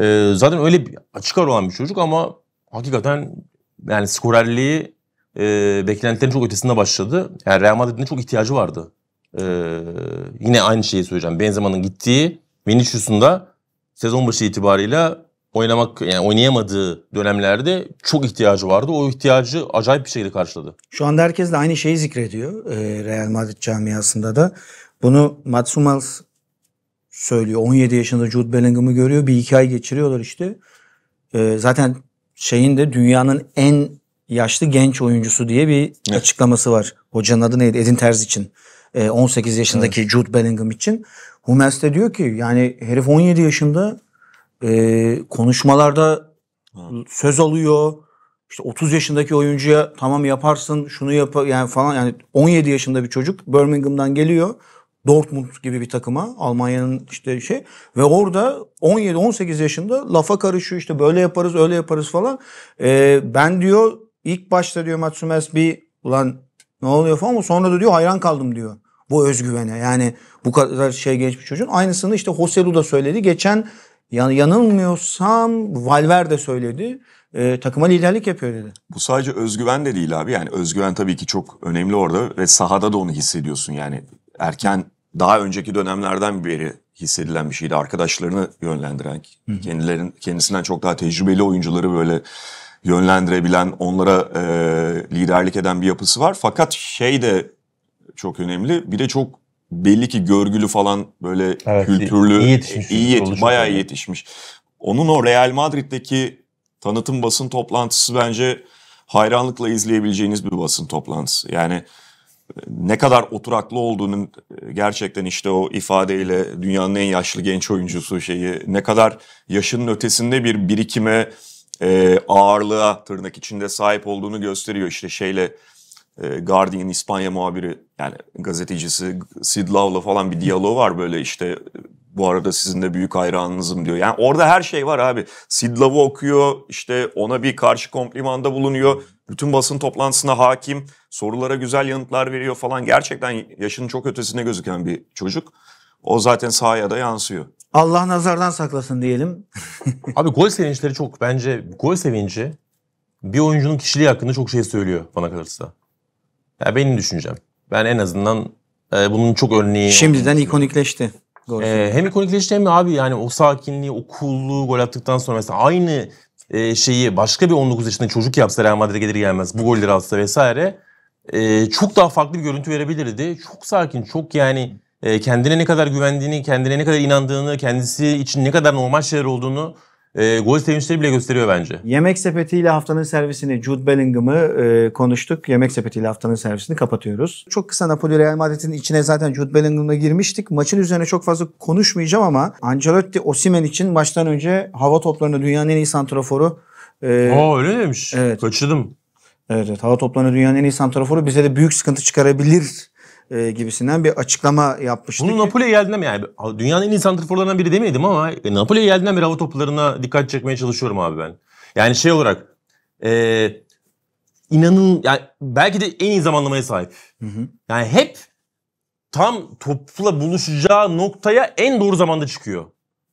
B: Ee, zaten öyle bir, açık ara olan bir çocuk ama hakikaten yani skorerliği e, beklentilerin çok ötesinde başladı. Yani Real Madrid'in çok ihtiyacı vardı. Ee, yine aynı şeyi söyleyeceğim. Benzema'nın gittiği Vinicius'un da sezon başı itibarıyla oynamak yani oynayamadığı dönemlerde çok ihtiyacı vardı. O ihtiyacı acayip bir şekilde karşıladı.
C: Şu anda herkes de aynı şeyi zikrediyor e, Real Madrid camiasında da. Bunu Matsumals söylüyor. 17 yaşında Jude Bellingham'ı görüyor. Bir iki ay geçiriyorlar işte. E, zaten şeyin de dünyanın en yaşlı genç oyuncusu diye bir evet. açıklaması var. Hocanın adı neydi? Edin Terz için. 18 e, yaşındaki evet. Jude Bellingham için. Hummels de diyor ki yani herif 17 yaşında e, konuşmalarda Hı. söz alıyor. İşte 30 yaşındaki oyuncuya tamam yaparsın şunu yap yani falan yani 17 yaşında bir çocuk Birmingham'dan geliyor. Dortmund gibi bir takıma Almanya'nın işte şey ve orada 17-18 yaşında lafa karışıyor işte böyle yaparız öyle yaparız falan. Ee, ben diyor ilk başta diyor Matsumes bir ulan ne oluyor falan ama sonra da diyor hayran kaldım diyor. Bu özgüvene yani bu kadar şey genç bir çocuğun. Aynısını işte Hoselu da söyledi. Geçen yani yanılmıyorsam Valverde söyledi. E, takıma liderlik yapıyor dedi.
A: Bu sadece özgüven de değil abi. Yani özgüven tabii ki çok önemli orada ve sahada da onu hissediyorsun. Yani erken daha önceki dönemlerden beri hissedilen bir şeydi. Arkadaşlarını yönlendiren, Hı-hı. kendilerin kendisinden çok daha tecrübeli oyuncuları böyle yönlendirebilen, onlara e, liderlik eden bir yapısı var. Fakat şey de çok önemli. Bir de çok belli ki görgülü falan böyle evet, kültürlü, iyi yetişmiş, iyi yetiş, bayağı iyi yetişmiş. Onun o Real Madrid'deki tanıtım basın toplantısı bence hayranlıkla izleyebileceğiniz bir basın toplantısı. Yani e, ne kadar oturaklı olduğunun e, gerçekten işte o ifadeyle dünyanın en yaşlı genç oyuncusu şeyi ne kadar yaşının ötesinde bir birikime e, ağırlığa tırnak içinde sahip olduğunu gösteriyor işte şeyle e, Guardian İspanya muhabiri yani gazetecisi Sid Love'la falan bir diyaloğu var böyle işte bu arada sizin de büyük hayranınızım diyor. Yani orada her şey var abi. Sid Love'ı okuyor işte ona bir karşı komplimanda bulunuyor. Bütün basın toplantısına hakim sorulara güzel yanıtlar veriyor falan. Gerçekten yaşının çok ötesine gözüken bir çocuk. O zaten sahaya da yansıyor.
B: Allah nazardan saklasın diyelim. abi gol sevinçleri çok bence gol sevinci bir oyuncunun kişiliği hakkında çok şey söylüyor bana kalırsa. Ya benim düşüncem. Ben en azından e, bunun çok örneği... Şimdiden ikonikleşti. E, hem ikonikleşti hem de abi yani o sakinliği, o coolluğu gol attıktan sonra mesela aynı e, şeyi başka bir 19 yaşında çocuk yapsa Real Madrid'e gelir gelmez bu golleri alsa vesaire e, çok daha farklı bir görüntü verebilirdi. Çok sakin, çok yani e, kendine ne kadar güvendiğini, kendine ne kadar inandığını, kendisi için ne kadar normal şeyler olduğunu e, ee, gol sevinçleri bile gösteriyor bence. Yemek sepetiyle haftanın servisini Jude
C: Bellingham'ı e, konuştuk. Yemek sepetiyle haftanın servisini kapatıyoruz. Çok kısa Napoli Real Madrid'in içine zaten Jude Bellingham'la girmiştik. Maçın üzerine çok fazla konuşmayacağım ama Ancelotti Osimen için maçtan önce hava toplarında dünyanın en iyi santraforu.
B: E, Aa öyle demiş. Evet. Kaçırdım.
C: Evet, evet hava toplarında dünyanın en iyi santraforu bize de büyük sıkıntı çıkarabilir e, gibisinden bir açıklama yapmıştık.
B: Bunu Napoli'ye geldiğinden yani dünyanın en iyi santriforlarından biri demedim ama e, Napoli'ye geldiğinden beri hava toplarına dikkat çekmeye çalışıyorum abi ben. Yani şey olarak e, inanın yani belki de en iyi zamanlamaya sahip. Hı hı. Yani hep tam topla buluşacağı noktaya en doğru zamanda çıkıyor.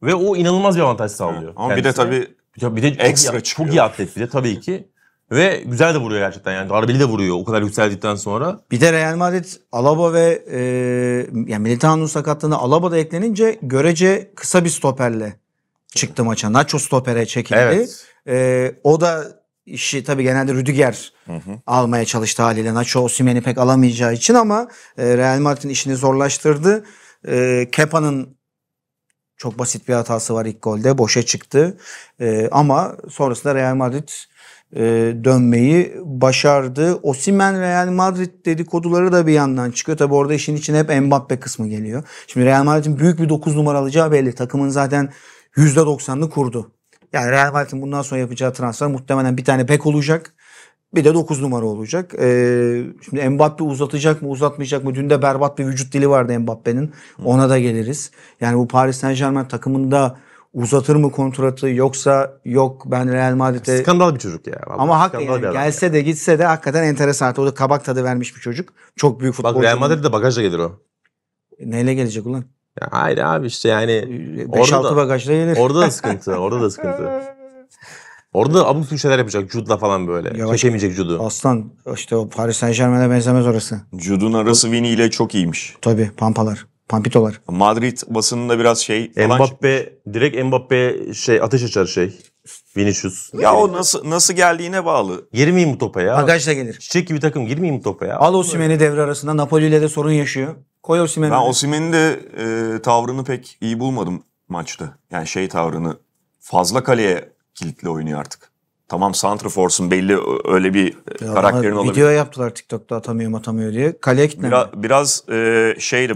B: Ve o inanılmaz bir avantaj sağlıyor. Evet. Ama kendisine. bir de tabii ya bir de ekstra çok, çıkıyor. çok iyi atlet bir de tabii ki. Ve güzel de vuruyor gerçekten yani. Darbeli de vuruyor o kadar yükseldikten sonra.
C: Bir de Real Madrid Alaba ve e, yani Militano'nun sakatlığına Alaba da eklenince görece kısa bir stoperle çıktı maça. Nacho stopere çekildi. Evet. E, o da işi tabii genelde Rüdiger almaya çalıştı haliyle. Nacho Osimhen'i pek alamayacağı için ama e, Real Madrid'in işini zorlaştırdı. E, Kepa'nın çok basit bir hatası var ilk golde. Boşa çıktı. E, ama sonrasında Real Madrid e, dönmeyi başardı. Osimen Real Madrid dedikoduları da bir yandan çıkıyor. Tabi orada işin için hep Mbappe kısmı geliyor. Şimdi Real Madrid'in büyük bir 9 numara alacağı belli. Takımın zaten %90'ını kurdu. Yani Real Madrid'in bundan sonra yapacağı transfer muhtemelen bir tane bek olacak. Bir de 9 numara olacak. E, şimdi Mbappe uzatacak mı uzatmayacak mı? Dün de berbat bir vücut dili vardı Mbappe'nin. Ona da geliriz. Yani bu Paris Saint Germain takımında uzatır mı kontratı yoksa yok ben Real Madrid'e... Skandal bir çocuk ya. Vallahi. Ama hak yani, gelse ya. de gitse de hakikaten enteresan. O da kabak tadı vermiş bir çocuk. Çok büyük futbolcu. Bak Real Madrid'de
B: bagajla gelir o. Neyle gelecek ulan? Ya hayır abi işte yani... 5-6 ee, bagajla gelir. Orada da sıkıntı. Orada da sıkıntı. Orada abuk bir şeyler yapacak. Jude'la falan böyle. Yavaş, Keşemeyecek Jude'u.
C: Aslan işte o Paris Saint Germain'e benzemez orası.
B: Jude'un arası Vini ile çok iyiymiş.
C: Tabii pampalar. Pampitolar.
A: Madrid basınında biraz şey falan. Mbappe direkt Mbappe
B: şey ateş açar şey. Vinicius. Ya o nasıl nasıl geldiğine bağlı. Girmeyeyim mi topa ya. Bagajla gelir. Çiçek gibi takım girmeyeyim mi topa ya.
C: Al Osimeni devre arasında. Napoli ile de sorun yaşıyor.
A: Koy Osimeni. Ben Osimen'in de e, tavrını pek iyi bulmadım maçta. Yani şey tavrını fazla kaleye kilitli oynuyor artık. Tamam Santraforce'un belli öyle bir e, ya karakterin olabilir. Video
C: yaptılar TikTok'ta atamıyor atamıyor diye. Kaleye kilitlenme. Biraz, biraz
A: e, şeydi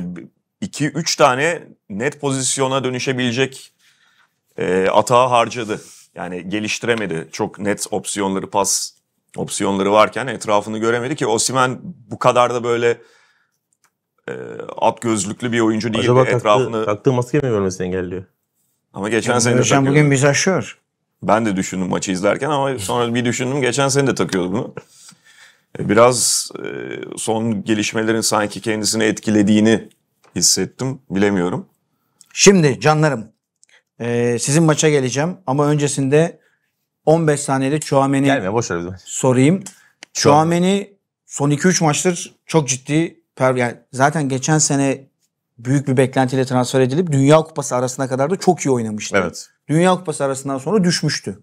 A: 2-3 tane net pozisyona dönüşebilecek e, atağı harcadı. Yani geliştiremedi. Çok net opsiyonları, pas opsiyonları varken etrafını göremedi ki Osimen bu kadar da böyle e, at gözlüklü bir oyuncu değil. Acaba etrafını... kalktığı,
B: kalktığı maske mi görmesi engelliyor? Ama geçen yani, sene de
A: takıyordu. bugün
C: bizi aşıyor.
A: Ben de düşündüm maçı izlerken ama sonra bir düşündüm. Geçen sene de takıyordu bunu. E, biraz e, son gelişmelerin sanki kendisini etkilediğini hissettim bilemiyorum.
C: Şimdi canlarım e, sizin maça geleceğim ama öncesinde 15 saniyede Chouameni Gelme, boş ver sorayım. Chouameni son 2-3 maçtır çok ciddi yani zaten geçen sene büyük bir beklentiyle transfer edilip Dünya Kupası arasına kadar da çok iyi oynamıştı. Evet. Dünya Kupası arasından sonra düşmüştü.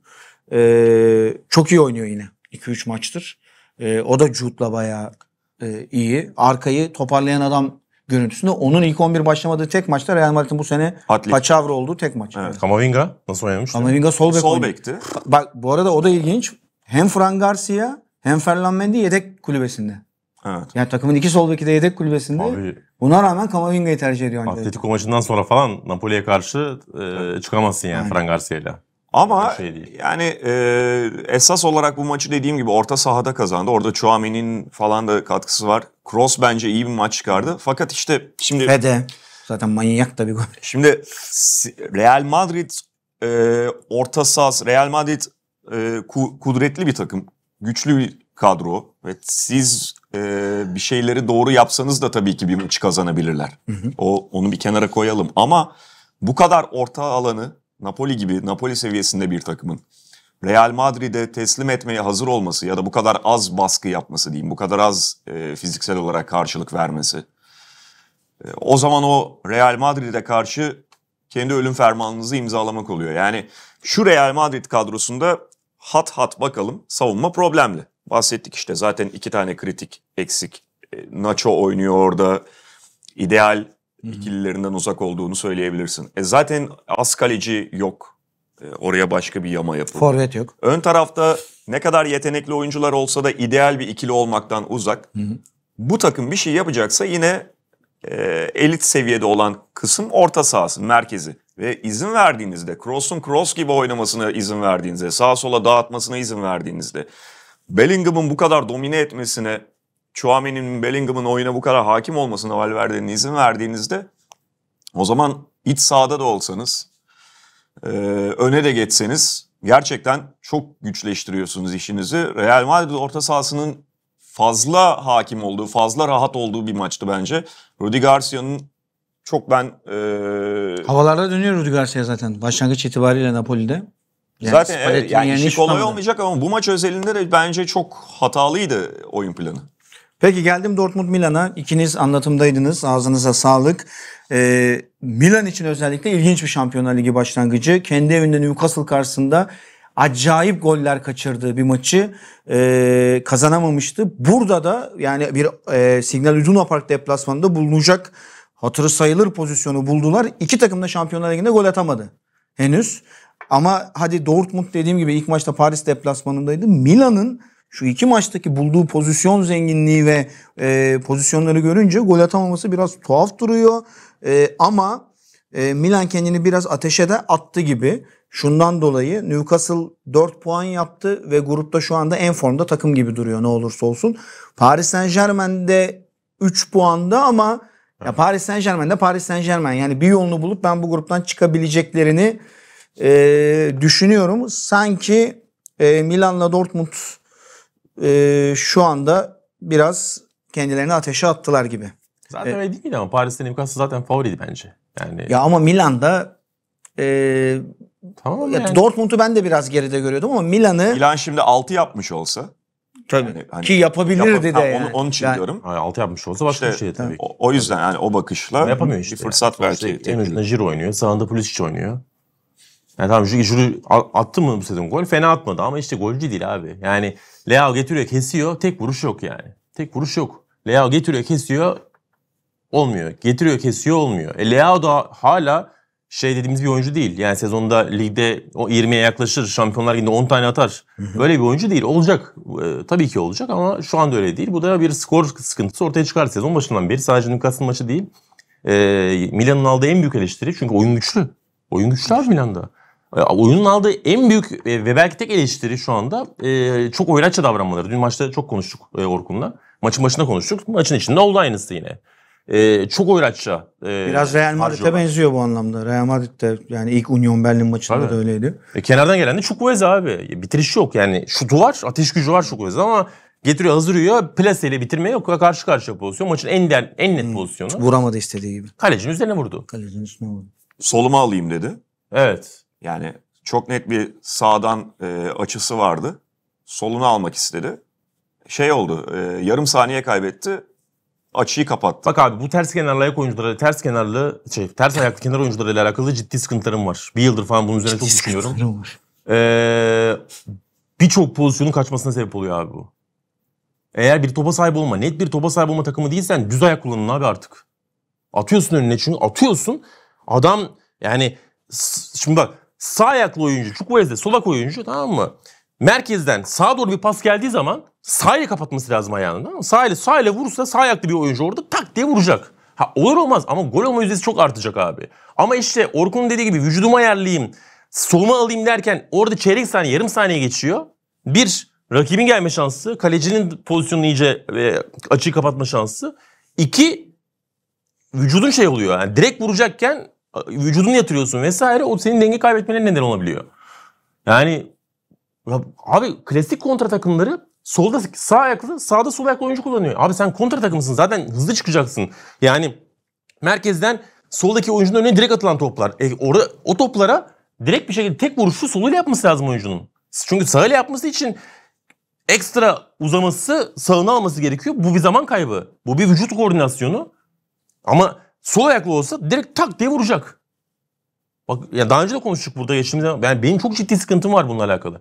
C: Ee, çok iyi oynuyor yine 2-3 maçtır. Ee, o da Jude'la bayağı e, iyi. Arkayı toparlayan adam görüntüsünde. Onun ilk 11 başlamadığı tek maçta Real Madrid'in bu sene Hatlik. paçavra olduğu tek maç. Evet. Kamavinga nasıl oynamış? Kamavinga sol bek. Sol bekti. Bak bu arada o da ilginç. Hem Fran Garcia hem Ferland Mendy yedek kulübesinde. Evet. Yani takımın iki sol beki de yedek kulübesinde. Abi, Buna rağmen Kamavinga'yı tercih ediyor. Atletico
B: maçından sonra falan Napoli'ye karşı e, çıkamazsın yani Aynen. Fran Garcia'yla. Ama şey yani e, esas olarak bu maçı dediğim gibi orta sahada
A: kazandı. Orada Chouameni'nin falan da katkısı var. Cross bence iyi bir maç çıkardı. Fakat işte şimdi... Fede zaten manyak da bir gol. Şimdi Real Madrid e, orta sahası, Real Madrid e, kudretli bir takım. Güçlü bir kadro. Ve siz e, bir şeyleri doğru yapsanız da tabii ki bir maçı kazanabilirler. Hı hı. O Onu bir kenara koyalım. Ama bu kadar orta alanı Napoli gibi, Napoli seviyesinde bir takımın Real Madrid'e teslim etmeye hazır olması ya da bu kadar az baskı yapması diyeyim, bu kadar az e, fiziksel olarak karşılık vermesi. E, o zaman o Real Madrid'e karşı kendi ölüm fermanınızı imzalamak oluyor. Yani şu Real Madrid kadrosunda hat hat bakalım savunma problemli. Bahsettik işte zaten iki tane kritik eksik. E, Nacho oynuyor orada. İdeal ikililerinden uzak olduğunu söyleyebilirsin. E zaten az kaleci yok ee, oraya başka bir yama yapıldı. Forvet yok. Ön tarafta ne kadar yetenekli oyuncular olsa da ideal bir ikili olmaktan uzak. Hı hı. Bu takım bir şey yapacaksa yine e, elit seviyede olan kısım orta sahası, merkezi. Ve izin verdiğinizde, cross'un cross gibi oynamasına izin verdiğinizde, sağa sola dağıtmasına izin verdiğinizde, Bellingham'ın bu kadar domine etmesine, Chouameni'nin Bellingham'ın oyuna bu kadar hakim olmasına Valverde'nin izin verdiğinizde o zaman iç sahada da olsanız ee, öne de geçseniz gerçekten çok güçleştiriyorsunuz işinizi. Real Madrid orta sahasının fazla hakim olduğu, fazla rahat olduğu bir maçtı bence. Rudi Garcia'nın çok ben... E...
C: Havalarda dönüyor Rudi Garcia zaten başlangıç itibariyle Napoli'de.
A: Yani zaten evet, yani işi kolay tutamadı. olmayacak ama bu maç özelinde de bence çok hatalıydı oyun planı.
C: Peki geldim Dortmund Milan'a. İkiniz anlatımdaydınız. Ağzınıza sağlık. E, Milan için özellikle ilginç bir Şampiyonlar Ligi başlangıcı. Kendi evinde Newcastle karşısında acayip goller kaçırdığı bir maçı e, kazanamamıştı. Burada da yani bir e, Signal Iduna Park deplasmanında bulunacak hatırı sayılır pozisyonu buldular. İki takım da Şampiyonlar Ligi'nde gol atamadı henüz. Ama hadi Dortmund dediğim gibi ilk maçta Paris deplasmanındaydı. Milan'ın şu iki maçtaki bulduğu pozisyon zenginliği ve e, pozisyonları görünce gol atamaması biraz tuhaf duruyor. E, ama e, Milan kendini biraz ateşe de attı gibi. Şundan dolayı Newcastle 4 puan yaptı ve grupta şu anda en formda takım gibi duruyor ne olursa olsun. Paris Saint Germain Germain'de 3 puanda ama ya Paris Saint Germain de Paris Saint Germain. Yani bir yolunu bulup ben bu gruptan çıkabileceklerini e, düşünüyorum. Sanki e, Milan'la Dortmund e, şu anda biraz kendilerini ateşe attılar gibi. Zaten
B: ee, öyle değil ama Paris'te saint zaten favoriydi bence. Yani Ya ama Milan'da e, tamam ya yani. Dortmund'u ben de biraz geride görüyordum ama Milan'ı Milan şimdi 6 yapmış olsa Tabii. Yani, hani, ki yapabilirdi yap, de. Ha, yani. Onun,
A: onun için yani, diyorum. Yani 6 yapmış olsa başka işte, bir şey tabii. O, o yüzden yani o
B: bakışla Ama yapamıyor işte bir fırsat verdi. En ucunda Jiro oynuyor. Sağında Pulisic oynuyor. Yani tamam Jiro attı mı bu sezon gol? Fena atmadı ama işte golcü değil abi. Yani Leao getiriyor kesiyor. Tek vuruş yok yani. Tek vuruş yok. Leao getiriyor kesiyor. Olmuyor. Getiriyor kesiyor olmuyor. E, Leao da hala şey dediğimiz bir oyuncu değil. Yani sezonda ligde o 20'ye yaklaşır, Şampiyonlar Ligi'nde 10 tane atar. Böyle bir oyuncu değil. Olacak. E, tabii ki olacak ama şu anda öyle değil. Bu da bir skor sıkıntısı ortaya çıkar sezon başından beri. Sadece Newcastle maçı değil. E, Milan'ın aldığı en büyük eleştiri çünkü oyun güçlü. Oyun güçlü abi Milan'da. E, oyunun aldığı en büyük e, ve belki tek eleştiri şu anda e, çok oynaçça davranmaları. Dün maçta çok konuştuk e, Orkun'la. Maçın başında konuştuk. Maçın içinde oldu aynısı yine e, çok oynaçça e, Biraz Real Madrid'e
C: benziyor bu anlamda. Real Madrid'de yani ilk Union Berlin maçında Tabii. da
B: öyleydi. E, kenardan gelen de Çukwueze abi. Bitiriş yok yani. Şutu var, ateş gücü var Çukwueze ama getiriyor hazırlıyor. Plaseyle bitirmeye yok. Karşı karşıya pozisyon. Maçın en der, en net hmm. pozisyonu. Vuramadı istediği gibi. Kalecinin üzerine vurdu. Kalecinin üstüne vurdu.
A: Soluma alayım dedi. Evet. Yani çok net bir sağdan e, açısı vardı. Solunu almak istedi.
B: Şey oldu, e, yarım saniye kaybetti açıyı kapattı. Bak abi bu ters kenarlı ayak oyuncuları, ters kenarlı şey, ters ayaklı kenar oyuncuları ile alakalı ciddi sıkıntılarım var. Bir yıldır falan bunun üzerine ciddi çok düşünüyorum. var. Ee, Birçok pozisyonun kaçmasına sebep oluyor abi bu. Eğer bir topa sahip olma, net bir topa sahip olma takımı değilsen düz ayak kullanın abi artık. Atıyorsun önüne çünkü atıyorsun. Adam yani şimdi bak sağ ayaklı oyuncu, Çukwueze'de solak oyuncu tamam mı? Merkezden sağa doğru bir pas geldiği zaman sağ kapatması lazım ayağını. Tamam mı? Sağ ile, sağ vurursa sağ ayaklı bir oyuncu orada tak diye vuracak. Ha olur olmaz ama gol olma yüzdesi çok artacak abi. Ama işte Orkun'un dediği gibi vücuduma ayarlayayım, soluma alayım derken orada çeyrek saniye, yarım saniye geçiyor. Bir, rakibin gelme şansı, kalecinin pozisyonunu iyice e, açığı kapatma şansı. İki, vücudun şey oluyor yani direkt vuracakken vücudunu yatırıyorsun vesaire o senin denge kaybetmene neden olabiliyor. Yani ya, abi klasik kontra takımları Solda sağ ayaklı, sağda sol ayaklı oyuncu kullanıyor. Abi sen kontra takımısın zaten hızlı çıkacaksın. Yani merkezden soldaki oyuncunun önüne direkt atılan toplar. E, orada o toplara direkt bir şekilde tek vuruşu soluyla yapması lazım oyuncunun. Çünkü sağıyla yapması için ekstra uzaması sağını alması gerekiyor. Bu bir zaman kaybı. Bu bir vücut koordinasyonu. Ama sol ayaklı olsa direkt tak diye vuracak. Bak ya daha önce de konuştuk burada geçtiğimiz zaman. Yani benim çok ciddi sıkıntım var bununla alakalı.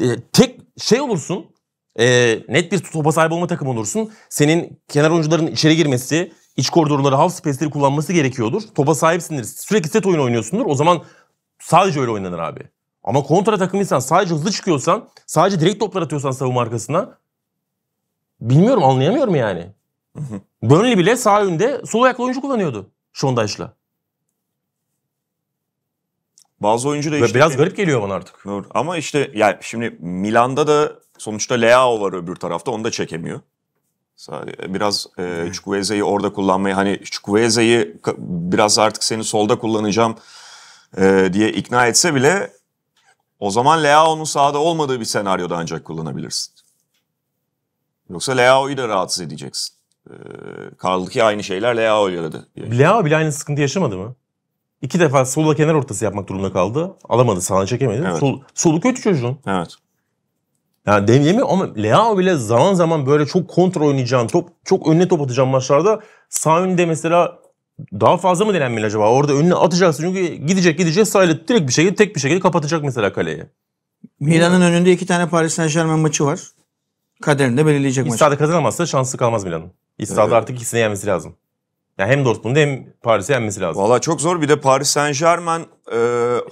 B: E, tek şey olursun e, net bir topa sahip olma takım olursun. Senin kenar oyuncuların içeri girmesi, iç koridorları, half space'leri kullanması gerekiyordur. Topa sahipsindir. Sürekli set oyunu oynuyorsundur. O zaman sadece öyle oynanır abi. Ama kontra takımıysan, sadece hızlı çıkıyorsan, sadece direkt toplar atıyorsan savunma arkasına bilmiyorum anlayamıyorum yani. Burnley bile sağ önde sol ayaklı oyuncu kullanıyordu Şondaş'la. Bazı oyuncu da işte... biraz garip geliyor bana artık.
A: Doğru. Ama işte yani şimdi Milan'da da sonuçta Leao var öbür tarafta onu da çekemiyor. Biraz e, Çukweze'yi hmm. orada kullanmayı hani Çukweze'yi biraz artık seni solda kullanacağım e, diye ikna etse bile o zaman Leao'nun sahada olmadığı bir senaryoda ancak kullanabilirsin.
B: Yoksa Leao'yu da rahatsız edeceksin. E, Karl'daki aynı şeyler Leao'yla da. Leao bile aynı sıkıntı yaşamadı mı? İki defa sola kenar ortası yapmak durumunda kaldı. Alamadı, sağını çekemedi. Evet. Sol, solu kötü çocuğun. Evet. Yani deneyimi ama Leao bile zaman zaman böyle çok kontrol oynayacağın top, çok önüne top atacağın maçlarda sağ önde mesela daha fazla mı denenmeli acaba? Orada önüne atacaksın çünkü gidecek gidecek sahile direkt bir şekilde tek bir şekilde kapatacak mesela kaleyi. Milan'ın önünde iki tane Paris Saint Germain maçı var. Kaderini de belirleyecek maç. İstade kazanamazsa şansı kalmaz Milan'ın. İstade evet. artık ikisini yenmesi lazım. Yani hem Dortmund'u hem Paris'i yenmesi lazım. Valla çok zor. Bir de Paris Saint Germain e,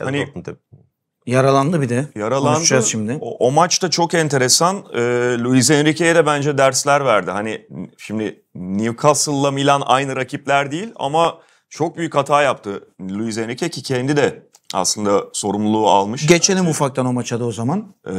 B: hani Dortmund
A: Yaralandı bir de. Yaralandı. Konuşacağız şimdi. O, o maç da çok enteresan. Ee, Luis Enrique'ye de bence dersler verdi. Hani şimdi Newcastle'la Milan aynı rakipler değil ama çok büyük hata yaptı Luis Enrique ki kendi de aslında sorumluluğu almış. Geçelim ufaktan o maça da o zaman. Ee,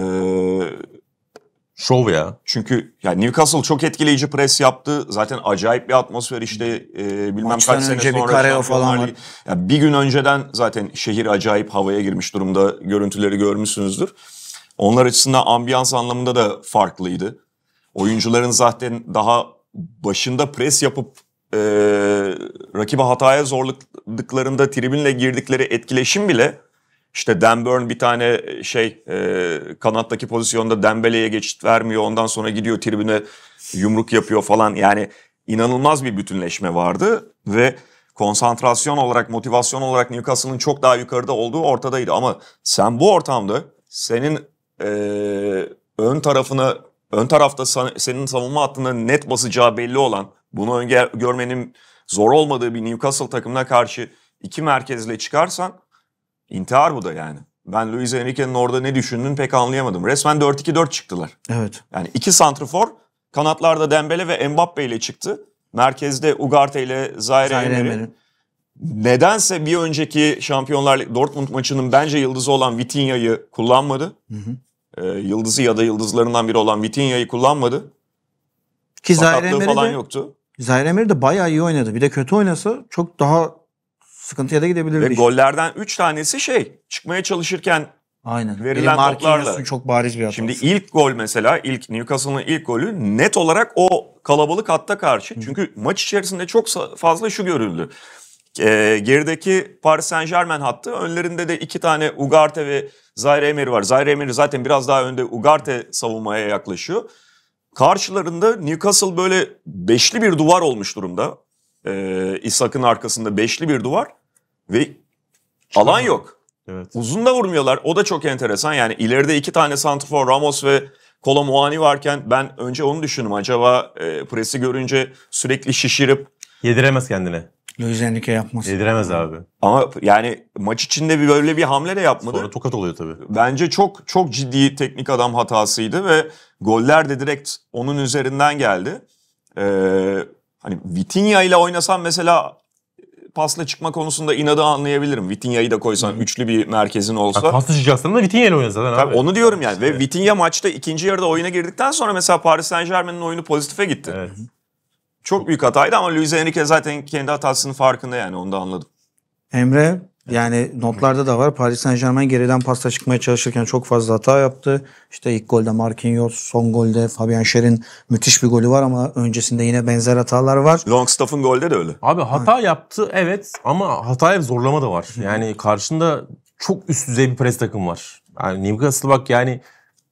A: Şov ya. Çünkü yani Newcastle çok etkileyici pres yaptı. Zaten acayip bir atmosfer işte e, bilmem Maçtan kaç sene önce sonra. bir falan var. Yani bir gün önceden zaten şehir acayip havaya girmiş durumda. Görüntüleri görmüşsünüzdür. Onlar açısından ambiyans anlamında da farklıydı. Oyuncuların zaten daha başında pres yapıp e, rakibe hataya zorladıklarında tribünle girdikleri etkileşim bile işte Dan Burn bir tane e, şey e, kanattaki pozisyonda Dembele'ye geçit vermiyor. Ondan sonra gidiyor tribüne yumruk yapıyor falan. Yani inanılmaz bir bütünleşme vardı ve konsantrasyon olarak, motivasyon olarak Newcastle'ın çok daha yukarıda olduğu ortadaydı. Ama sen bu ortamda senin e, ön tarafına, ön tarafta senin savunma hattında net basacağı belli olan, bunu önge görmenin zor olmadığı bir Newcastle takımına karşı iki merkezle çıkarsan İntihar bu da yani. Ben Luis Enrique'nin orada ne düşündüğünü pek anlayamadım. Resmen 4-2-4 çıktılar. Evet. Yani iki santrfor kanatlarda Dembele ve Mbappe ile çıktı. Merkezde Ugarte ile Zaire Emery. Nedense bir önceki Şampiyonlar Dortmund maçının bence yıldızı olan Vitinha'yı kullanmadı. Hı hı. Ee, yıldızı ya da yıldızlarından biri olan Vitinha'yı kullanmadı. Ki Zaire falan de, yoktu.
C: Zaire Emery de bayağı iyi oynadı. Bir de kötü oynasa çok daha Sıkıntıya da gidebilirdi. Ve işte. gollerden
A: 3 tanesi şey çıkmaya çalışırken Aynen. Verilen toplarla. çok bariz bir hatası. Şimdi ilk gol mesela ilk Newcastle'ın ilk golü net olarak o kalabalık hatta karşı. Hı. Çünkü maç içerisinde çok fazla şu görüldü. E, gerideki Paris Saint Germain hattı önlerinde de iki tane Ugarte ve Zaire Emir var. Zaire Emir zaten biraz daha önde Ugarte savunmaya yaklaşıyor. Karşılarında Newcastle böyle beşli bir duvar olmuş durumda e, İshak'ın arkasında beşli bir duvar ve
B: alan yok. Evet.
A: Uzun da vurmuyorlar. O da çok enteresan. Yani ileride iki tane santrfor Ramos ve Kolo Muani varken ben önce onu düşündüm. Acaba e, presi görünce sürekli şişirip... Yediremez kendine. Luis Enrique yapmaz. Yediremez abi. Ama yani maç içinde bir böyle bir hamle de yapmadı. Sonra tokat oluyor tabii. Bence çok çok ciddi teknik adam hatasıydı ve goller de direkt onun üzerinden geldi. Ee, Hani Vitinha ile oynasan mesela e, pasla çıkma konusunda inadı anlayabilirim. Vitinha'yı da koysan üçlü bir merkezin olsa. Ya, pasla çıkacaksın da Vitinha ile oynasan zaten abi. Onu diyorum yani. İşte. Ve Vitinha maçta ikinci yarıda oyuna girdikten sonra mesela Paris Saint Germain'in oyunu pozitife gitti. Evet. Çok büyük hataydı ama Luis Enrique zaten kendi hatasının farkında yani onu da anladım.
C: Emre yani notlarda da var. Paris Saint Germain geriden pasta çıkmaya çalışırken çok fazla hata yaptı. İşte ilk golde Marquinhos, son golde Fabian Scher'in müthiş bir golü var ama öncesinde yine benzer hatalar var.
A: Longstaff'ın golde de öyle.
B: Abi hata ha. yaptı evet ama hataya zorlama da var. Yani karşında çok üst düzey bir pres takım var. Yani Newcastle bak yani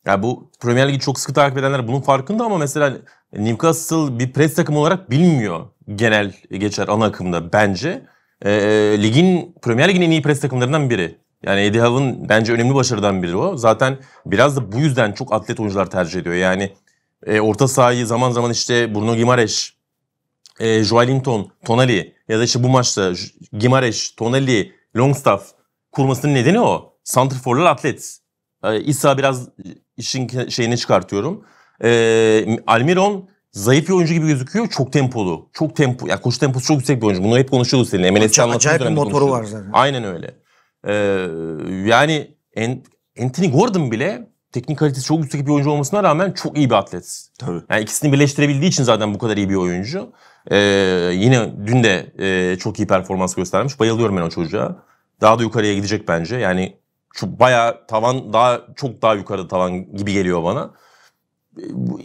B: yani bu Premier Ligi çok sıkı takip edenler bunun farkında ama mesela Newcastle bir pres takımı olarak bilmiyor genel geçer ana akımda bence. Ee, e, ligin Premier Lig'in en iyi pres takımlarından biri. Yani Eddie Howe'ın bence önemli başarıdan biri o. Zaten biraz da bu yüzden çok atlet oyuncular tercih ediyor. Yani e, orta sahayı zaman zaman işte Bruno Gimareş, e, Joelinton, Tonali ya da işte bu maçta Gimareş, Tonali, Longstaff kurmasının nedeni o. Santrforlar atlet. E, İsa biraz işin şeyini çıkartıyorum. E, Almiron zayıf bir oyuncu gibi gözüküyor. Çok tempolu. Çok tempo. Ya koşu temposu çok yüksek bir oyuncu. Bunu hep konuşuyorduk seninle. MLS'i Acayip bir motoru var zaten. Aynen öyle. Ee, yani en, Anthony Gordon bile teknik kalitesi çok yüksek bir oyuncu olmasına rağmen çok iyi bir atlet. Tabii. Yani ikisini birleştirebildiği için zaten bu kadar iyi bir oyuncu. Ee, yine dün de e, çok iyi performans göstermiş. Bayılıyorum ben o çocuğa. Daha da yukarıya gidecek bence. Yani şu bayağı tavan daha çok daha yukarıda tavan gibi geliyor bana.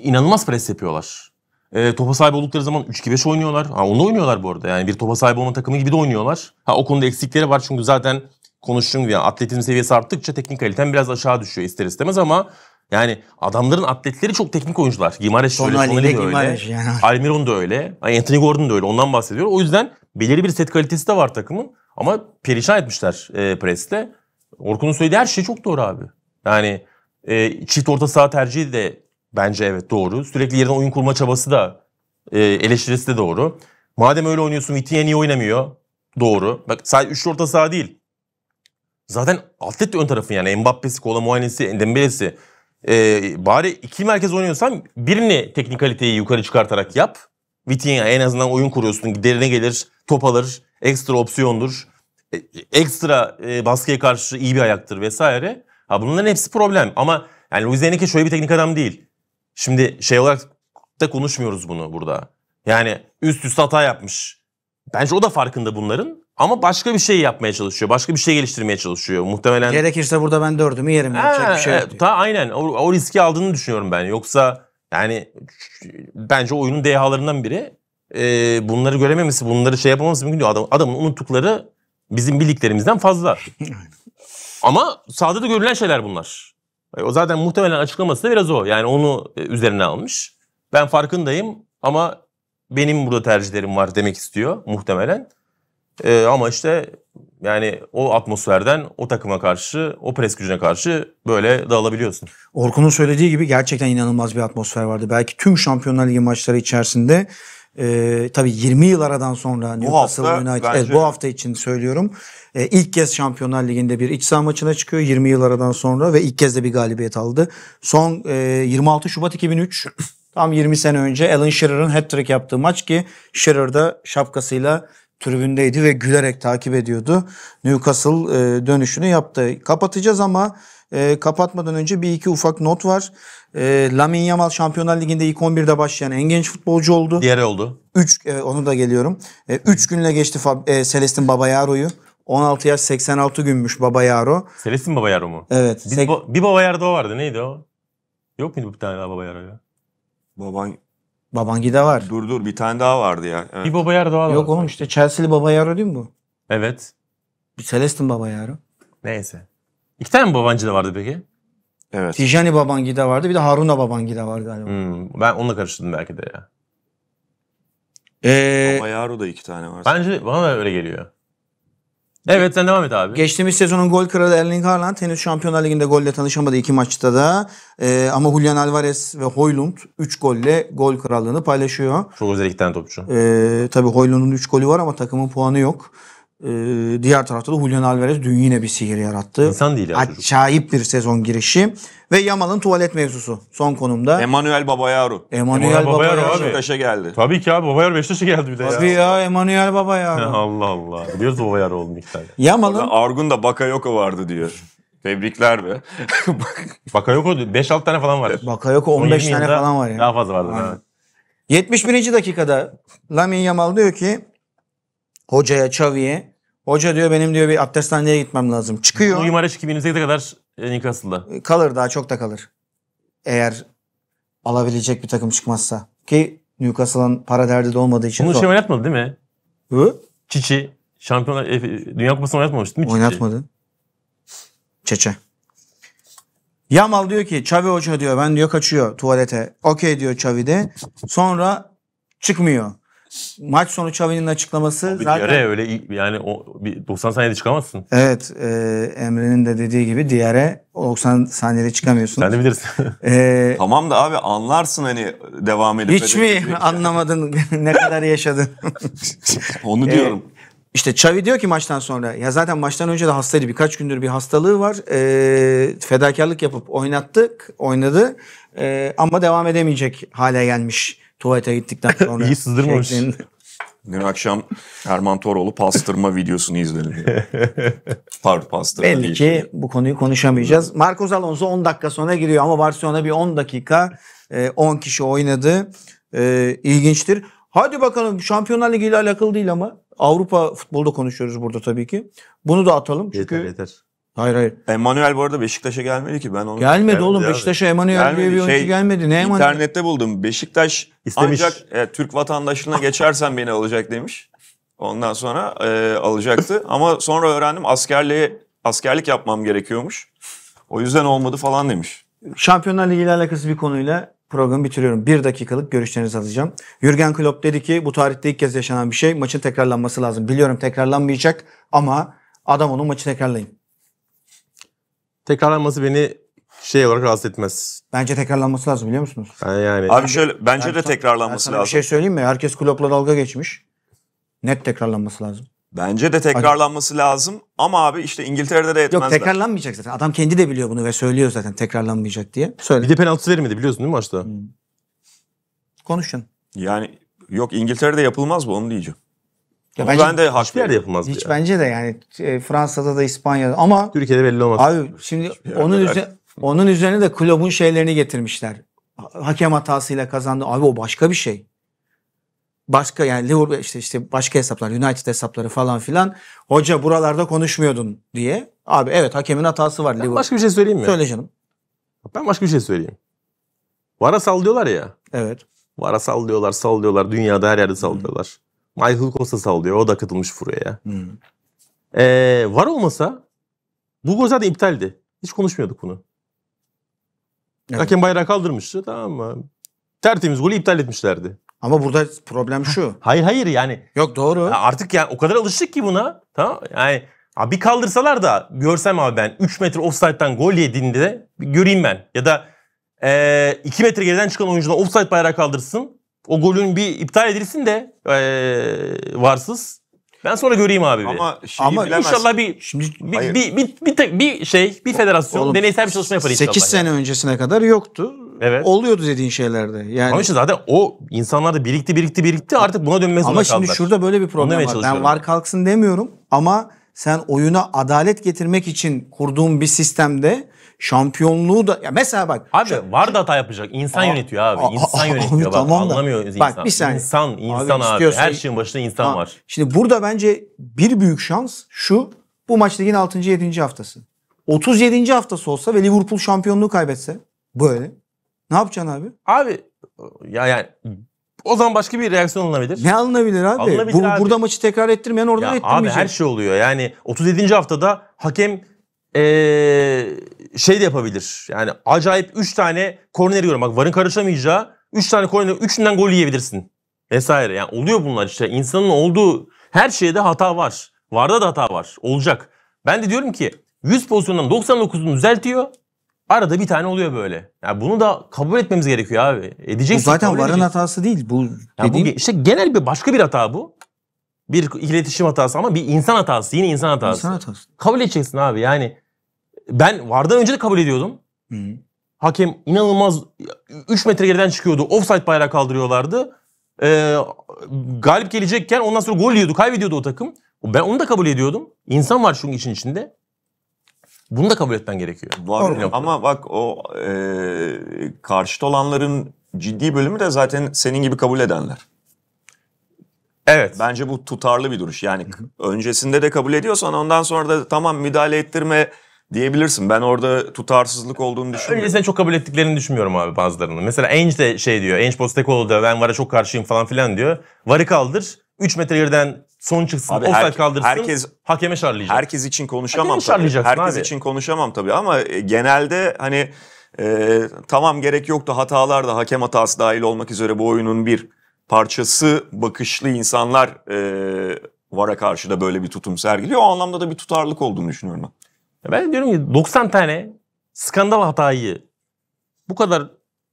B: İnanılmaz pres yapıyorlar. E, topa sahip oldukları zaman 3-2-5 oynuyorlar. Ha, onu oynuyorlar bu arada. Yani bir topa sahip olma takımı gibi de oynuyorlar. Ha, o konuda eksikleri var çünkü zaten konuştuğum gibi yani atletizm seviyesi arttıkça teknik kaliten biraz aşağı düşüyor ister istemez ama yani adamların atletleri çok teknik oyuncular. Gimareş öyle, Sonali de öyle. Yani. Almiron da öyle. Anthony Gordon da öyle. Ondan bahsediyor. O yüzden belirli bir set kalitesi de var takımın. Ama perişan etmişler e, Pres'te. Orkun'un söylediği her şey çok doğru abi. Yani e, çift orta saha tercihi de Bence evet doğru. Sürekli yerine oyun kurma çabası da e, eleştirisi de doğru. Madem öyle oynuyorsun Vitinha niye oynamıyor? Doğru. Bak sadece üçlü orta saha değil. Zaten atlet ön tarafın yani Mbappe'si, Kola Muayenesi, Dembele'si. Ee, bari iki merkez oynuyorsan birini teknik kaliteyi yukarı çıkartarak yap. Vitinha en azından oyun kuruyorsun. Derine gelir, top alır, ekstra opsiyondur. E, ekstra e, baskıya karşı iyi bir ayaktır vesaire. Ha bunların hepsi problem ama yani Luis Enrique şöyle bir teknik adam değil. Şimdi şey olarak da konuşmuyoruz bunu burada. Yani üst üste hata yapmış. Bence o da farkında bunların. Ama başka bir şey yapmaya çalışıyor. Başka bir şey geliştirmeye çalışıyor. Muhtemelen... Gerekirse burada ben dördümü yerim. Ha, bir şey yok e, ta, aynen. O, o riski aldığını düşünüyorum ben. Yoksa yani bence oyunun dehalarından biri. E, bunları görememesi, bunları şey yapamaması mümkün değil. Adam, adamın unuttukları bizim bildiklerimizden fazla. Ama sahada da görülen şeyler bunlar. E, o zaten muhtemelen açıklaması da biraz o. Yani onu e, üzerine almış. Ben farkındayım ama benim burada tercihlerim var demek istiyor muhtemelen. Ee, ama işte yani o atmosferden o takıma karşı, o pres gücüne karşı böyle dağılabiliyorsun.
C: Orkun'un söylediği gibi gerçekten inanılmaz bir atmosfer vardı. Belki tüm Şampiyonlar Ligi maçları içerisinde e, tabii 20 yıl aradan sonra Newcastle bu hafta, United evet, bu hafta için söylüyorum. E, ilk kez Şampiyonlar Ligi'nde bir iç saha maçına çıkıyor 20 yıl aradan sonra ve ilk kez de bir galibiyet aldı. Son e, 26 Şubat 2003 tam 20 sene önce Alan Shearer'ın hat-trick yaptığı maç ki Shearer da şapkasıyla tribündeydi ve gülerek takip ediyordu. Newcastle e, dönüşünü yaptı. Kapatacağız ama e, kapatmadan önce bir iki ufak not var. E, ee, Lamin Yamal Şampiyonlar Ligi'nde ilk 11'de başlayan en genç futbolcu oldu. Diğeri oldu. 3 e, onu da geliyorum. 3 e, ee, üç günle geçti Fab, e, Celestin Babayaro'yu. 16 yaş 86 günmüş Babayaro.
B: Celestin Babayaro mu? Evet. Bir, sek- ba- bir Babayaro daha vardı. Neydi o? Yok muydu bir tane daha Babayaro ya? Baban Babangi de var. Dur dur bir tane daha vardı ya. Evet. Bir Babayaro daha vardı. Yok
C: oğlum işte Chelsea'li Babayaro değil mi bu?
B: Evet. Bir Celestin Babayaro. Neyse. İki tane mi Babancı da vardı peki? Evet. Tijani
C: Babangida vardı bir de Haruna Babangida vardı galiba.
B: Hmm, ben onunla karıştırdım belki de ya. Ee, Bayaru da iki tane var. Bence bana da öyle geliyor. Evet sen devam et abi. Geçtiğimiz sezonun gol kralı Erling Haaland henüz Şampiyonlar
C: Ligi'nde golle tanışamadı iki maçta da. Ee, ama Julian Alvarez ve Hoylund 3 golle gol krallığını paylaşıyor.
B: Çok özel iki tane topçu.
C: Ee, tabii Hoylund'un 3 golü var ama takımın puanı yok. Ee, diğer tarafta da Julian Alvarez dün yine bir sihir yarattı. İnsan değil ya Acayip bir sezon girişi. Ve Yamal'ın tuvalet mevzusu son konumda.
A: Emanuel Babayaru. Emanuel, Emanuel Babayaru, Babayaru abi. Beşiktaş'a geldi.
B: Tabii ki abi Babayaru Beşiktaş'a geldi bir de. Tabii ya,
A: ya Emanuel Babayaru. Allah Allah. Biliyoruz Babayaru olduğunu iki tane. Yamal'ın... Argun da Bakayoko vardı diyor. Tebrikler be. Bakayoko 5-6 tane falan var.
C: Bakayoko 15 tane falan var yani. Daha fazla vardı. Evet. 71. dakikada Lamin Yamal diyor ki hocaya, Xavi'ye. Hoca diyor benim diyor bir abdesthaneye gitmem lazım. Çıkıyor. Uyum
B: araç 2028'e kadar e, Newcastle'da. E, kalır daha çok da kalır. Eğer
C: alabilecek bir takım çıkmazsa. Ki Newcastle'ın para derdi de olmadığı için Bunu zor. şey
B: oynatmadı değil mi? Hı? Çiçi. Şampiyonlar Dünya Kupası'nı oynatmamıştı değil mi? Oynatmadı. Çeçe.
C: Yamal diyor ki Çavi Hoca diyor ben diyor kaçıyor tuvalete. Okey diyor Çavi de. Sonra çıkmıyor
B: maç sonu Xavi'nin açıklaması Abi zaten... Diğere öyle yani o 90 saniyede çıkamazsın.
C: Evet e, Emre'nin de dediği gibi diğere 90 saniyede çıkamıyorsun. Sen de bilirsin. e,
A: tamam da abi anlarsın hani devam edip. Hiç mi yani. anlamadın ne kadar yaşadın? Onu e, diyorum. E,
C: işte Xavi diyor ki maçtan sonra ya zaten maçtan önce de hastaydı birkaç gündür bir hastalığı var. E, fedakarlık yapıp oynattık, oynadı e, ama devam edemeyecek hale gelmiş tuvalete gittikten sonra. İyi sızdırmamış. Şeklinde.
A: Dün akşam Erman Toroğlu pastırma videosunu izledim. Pardon pastırma Belki değil. ki
C: bu konuyu konuşamayacağız. Marcos Alonso 10 dakika sonra giriyor ama Barcelona bir 10 dakika 10 e, kişi oynadı. E, ilginçtir. Hadi bakalım Şampiyonlar Ligi ile alakalı değil ama Avrupa futbolda konuşuyoruz burada tabii ki. Bunu da atalım çünkü yeter, yeter. Hayır hayır.
A: Emanuel bu arada Beşiktaş'a gelmedi ki ben onu. Gelmedi, oğlum Beşiktaş'a Emanuel diye bir oyuncu şey, gelmedi. Ne Emanuel? İnternette buldum. Beşiktaş İstemiş. ancak e, Türk vatandaşlığına geçersen beni alacak demiş. Ondan sonra e, alacaktı ama sonra öğrendim askerliğe askerlik yapmam gerekiyormuş. O yüzden olmadı falan demiş.
C: Şampiyonlar Ligi ile alakası bir konuyla programı bitiriyorum. Bir dakikalık görüşlerinizi alacağım. Jürgen Klopp dedi ki bu tarihte ilk kez yaşanan bir şey. Maçın tekrarlanması lazım. Biliyorum tekrarlanmayacak ama adam onu maçı tekrarlayın
B: tekrarlanması beni şey olarak rahatsız etmez.
C: Bence tekrarlanması lazım biliyor musunuz?
B: Yani, yani. Abi şöyle bence de tekrarlanması lazım. Bir şey
C: söyleyeyim mi? Herkes Klopp'la dalga geçmiş. Net tekrarlanması lazım.
A: Bence de tekrarlanması lazım ama abi işte İngiltere'de de etmezler. Yok tekrarlanmayacak zaten. Adam
C: kendi de biliyor bunu ve söylüyor zaten tekrarlanmayacak diye. Söyle. Bir de penaltı vermedi biliyorsun değil mi maçta? Hmm. Konuşun.
A: Yani yok İngiltere'de yapılmaz bu onu diyeceğim. Ya bence, ben de hiçbir yerde yapılmaz. Hiç
C: yani. bence de yani e, Fransa'da da İspanya'da ama Türkiye'de belli olmaz. Abi şimdi onun üzerine onun üzerine de kulübün şeylerini getirmişler. Hakem hatasıyla kazandı. Abi o başka bir şey. Başka yani Liverpool işte işte başka hesaplar, United hesapları falan filan. Hoca buralarda konuşmuyordun diye. Abi evet hakemin hatası var Liverpool. Başka bir şey söyleyeyim mi? Söyle canım.
B: Ben başka bir şey söyleyeyim. Vara sallıyorlar ya. Evet. Vara sallıyorlar, sallıyorlar. Dünyada her yerde sallıyorlar. Hı. Michael Costa oluyor. O da katılmış Furya'ya. Hmm. Ee, var olmasa bu gol zaten iptaldi. Hiç konuşmuyorduk bunu. Evet. Hakem bayrağı kaldırmıştı tamam mı? Tertemiz golü iptal etmişlerdi. Ama burada problem şu. hayır hayır yani. Yok doğru. Ya artık yani o kadar alıştık ki buna. Tamam yani abi bir kaldırsalar da görsem abi ben 3 metre offside'dan gol yediğinde de göreyim ben. Ya da e, metre geriden çıkan oyuncudan offside bayrağı kaldırsın. O golün bir iptal edilsin de ee, varsız. Ben sonra göreyim abi. Ama Ama inşallah bir şimdi bir, Hayır. bir, bir, bir, bir şey, bir federasyon Oğlum, deneysel bir çalışma yapar inşallah. 8 sene öncesine kadar yoktu. Evet. Oluyordu dediğin şeylerde. Yani Ama işte zaten o insanlar da birikti birikti birikti artık buna dönmeye zorunda şimdi şurada böyle bir problem var. çalışıyorum. Ben var kalksın
C: demiyorum ama sen oyuna adalet getirmek için kurduğun bir sistemde Şampiyonluğu da ya mesela bak. Abi şu,
B: var da hata yapacak. İnsan aa, yönetiyor abi. İnsan aa, yönetiyor abi, bak. Anlamıyor anlamıyoruz bak, insan. Bir saniye. İnsan, insan abi. abi. Her şeyin başında insan aa, var.
C: Şimdi burada bence bir büyük şans şu. Bu maç ligin 6. 7. haftası. 37. haftası olsa ve Liverpool şampiyonluğu kaybetse böyle. Ne yapacaksın abi? Abi
B: ya yani o zaman başka bir reaksiyon alınabilir. Ne alınabilir abi? Alınabilir Bu, abi. Burada maçı tekrar ettirmeyen oradan orada ettirmeyecek. Abi her şey oluyor. Yani 37. haftada hakem ee, şey de yapabilir. Yani acayip 3 tane korner yiyorum. Bak varın karışamayacağı 3 tane korner, 3'ünden gol yiyebilirsin. Vesaire. Yani oluyor bunlar işte. İnsanın olduğu her şeyde hata var. Varda da hata var. Olacak. Ben de diyorum ki 100 pozisyondan 99'unu düzeltiyor. Arada bir tane oluyor böyle. Yani bunu da kabul etmemiz gerekiyor abi. Edeceksin. Bu zaten varın hatası değil. Bu dediğim... bu işte genel bir başka bir hata bu. Bir iletişim hatası ama bir insan hatası. Yine insan hatası. İnsan hatası. Kabul edeceksin abi yani ben vardan önce de kabul ediyordum. Hı. Hakem inanılmaz 3 metre geriden çıkıyordu. Offside bayrağı kaldırıyorlardı. Ee, galip gelecekken ondan sonra gol yiyordu. Kaybediyordu o takım. Ben onu da kabul ediyordum. İnsan var çünkü işin içinde. Bunu da kabul etmen gerekiyor. Var, ama bak o e, karşıt olanların ciddi bölümü de zaten
A: senin gibi kabul edenler. Evet. Bence bu tutarlı bir duruş. Yani öncesinde de kabul ediyorsan ondan sonra da tamam müdahale ettirme diyebilirsin. Ben orada
B: tutarsızlık olduğunu düşünmüyorum. Öncesinde çok kabul ettiklerini düşünmüyorum abi bazılarını. Mesela Ainge de şey diyor. Ainge Postecoglou da ben VAR'a çok karşıyım falan filan diyor. VAR'ı kaldır. 3 metre yerden son çıksın, abi offside her, kaldırsın, herkes, hakeme şarlayacak.
A: Herkes için konuşamam hakeme tabii. Herkes abi. için konuşamam tabii ama e, genelde hani e, tamam gerek yoktu hatalar da hakem hatası dahil olmak üzere bu oyunun bir parçası bakışlı insanlar e, VAR'a karşı da
B: böyle bir tutum sergiliyor. O anlamda da bir tutarlılık olduğunu düşünüyorum ben. Ben diyorum ki 90 tane skandal hatayı bu kadar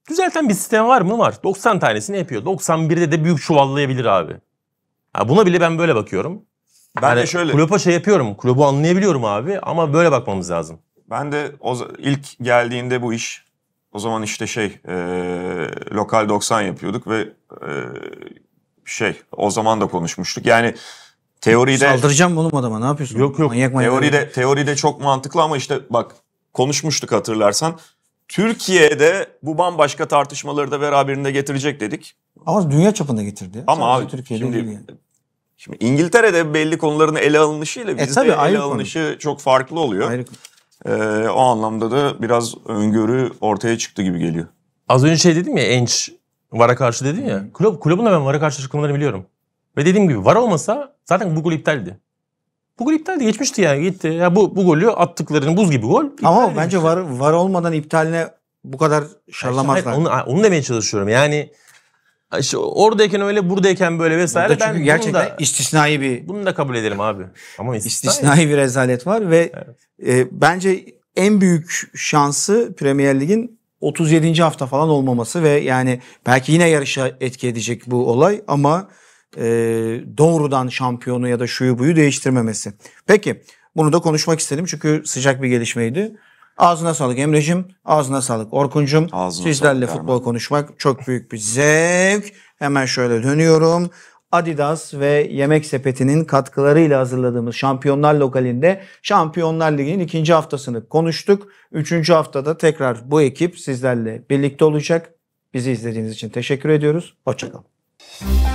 B: düzelten bir sistem var mı? Var. 90 tanesini yapıyor. 91'de de büyük çuvallayabilir abi. Ha buna bile ben böyle bakıyorum. Ben yani de şöyle. Klopa şey yapıyorum. Klopu anlayabiliyorum abi ama böyle bakmamız lazım. Ben de o
A: ilk geldiğinde bu iş o zaman işte şey e, lokal 90 yapıyorduk ve e, şey o zaman da konuşmuştuk. Yani Teoride saldıracağım oğlum adama ne yapıyorsun? Yok yok. Manyak manyak teoride manyak. teoride çok mantıklı ama işte bak konuşmuştuk hatırlarsan. Türkiye'de bu bambaşka tartışmaları da beraberinde getirecek dedik.
C: Ama dünya çapında getirdi. Ama abi Türkiye'de şimdi, değil
A: yani. şimdi İngiltere'de belli konuların ele alınışıyla e, bizde e, tabii, ele alınışı konu. çok farklı oluyor. Ayrı ee, o anlamda
B: da biraz öngörü ortaya çıktı gibi geliyor. Az önce şey dedim ya Enç VAR'a karşı dedim ya. Kulüp, kulübün de ben VAR'a karşı açıklamalarını biliyorum. Ve dediğim gibi VAR olmasa Zaten bu gol iptaldi. Bu gol iptaldi geçmişti yani gitti. Ya bu, bu golü attıklarının buz gibi gol. Ama o bence var,
C: var olmadan iptaline bu kadar şarlamazlar. İşte, onu,
B: onu demeye çalışıyorum yani. İşte oradayken öyle buradayken böyle vesaire. Burada çünkü ben gerçekten da, istisnai bir... Bunu da kabul edelim abi. Ama istisnai, istisnai bir rezalet var ve evet. e, bence en büyük
C: şansı Premier Lig'in 37. hafta falan olmaması ve yani belki yine yarışa etki edecek bu olay ama e, doğrudan şampiyonu ya da şuyu buyu değiştirmemesi. Peki bunu da konuşmak istedim çünkü sıcak bir gelişmeydi. Ağzına sağlık Emre'cim, ağzına sağlık Orkun'cum. Ağzına Sizlerle sağlık, futbol Erman. konuşmak çok büyük bir zevk. Hemen şöyle dönüyorum. Adidas ve Yemek Sepeti'nin katkılarıyla hazırladığımız Şampiyonlar Lokali'nde Şampiyonlar Ligi'nin ikinci haftasını konuştuk. Üçüncü haftada tekrar bu ekip sizlerle birlikte olacak. Bizi izlediğiniz için teşekkür ediyoruz. Hoşçakalın.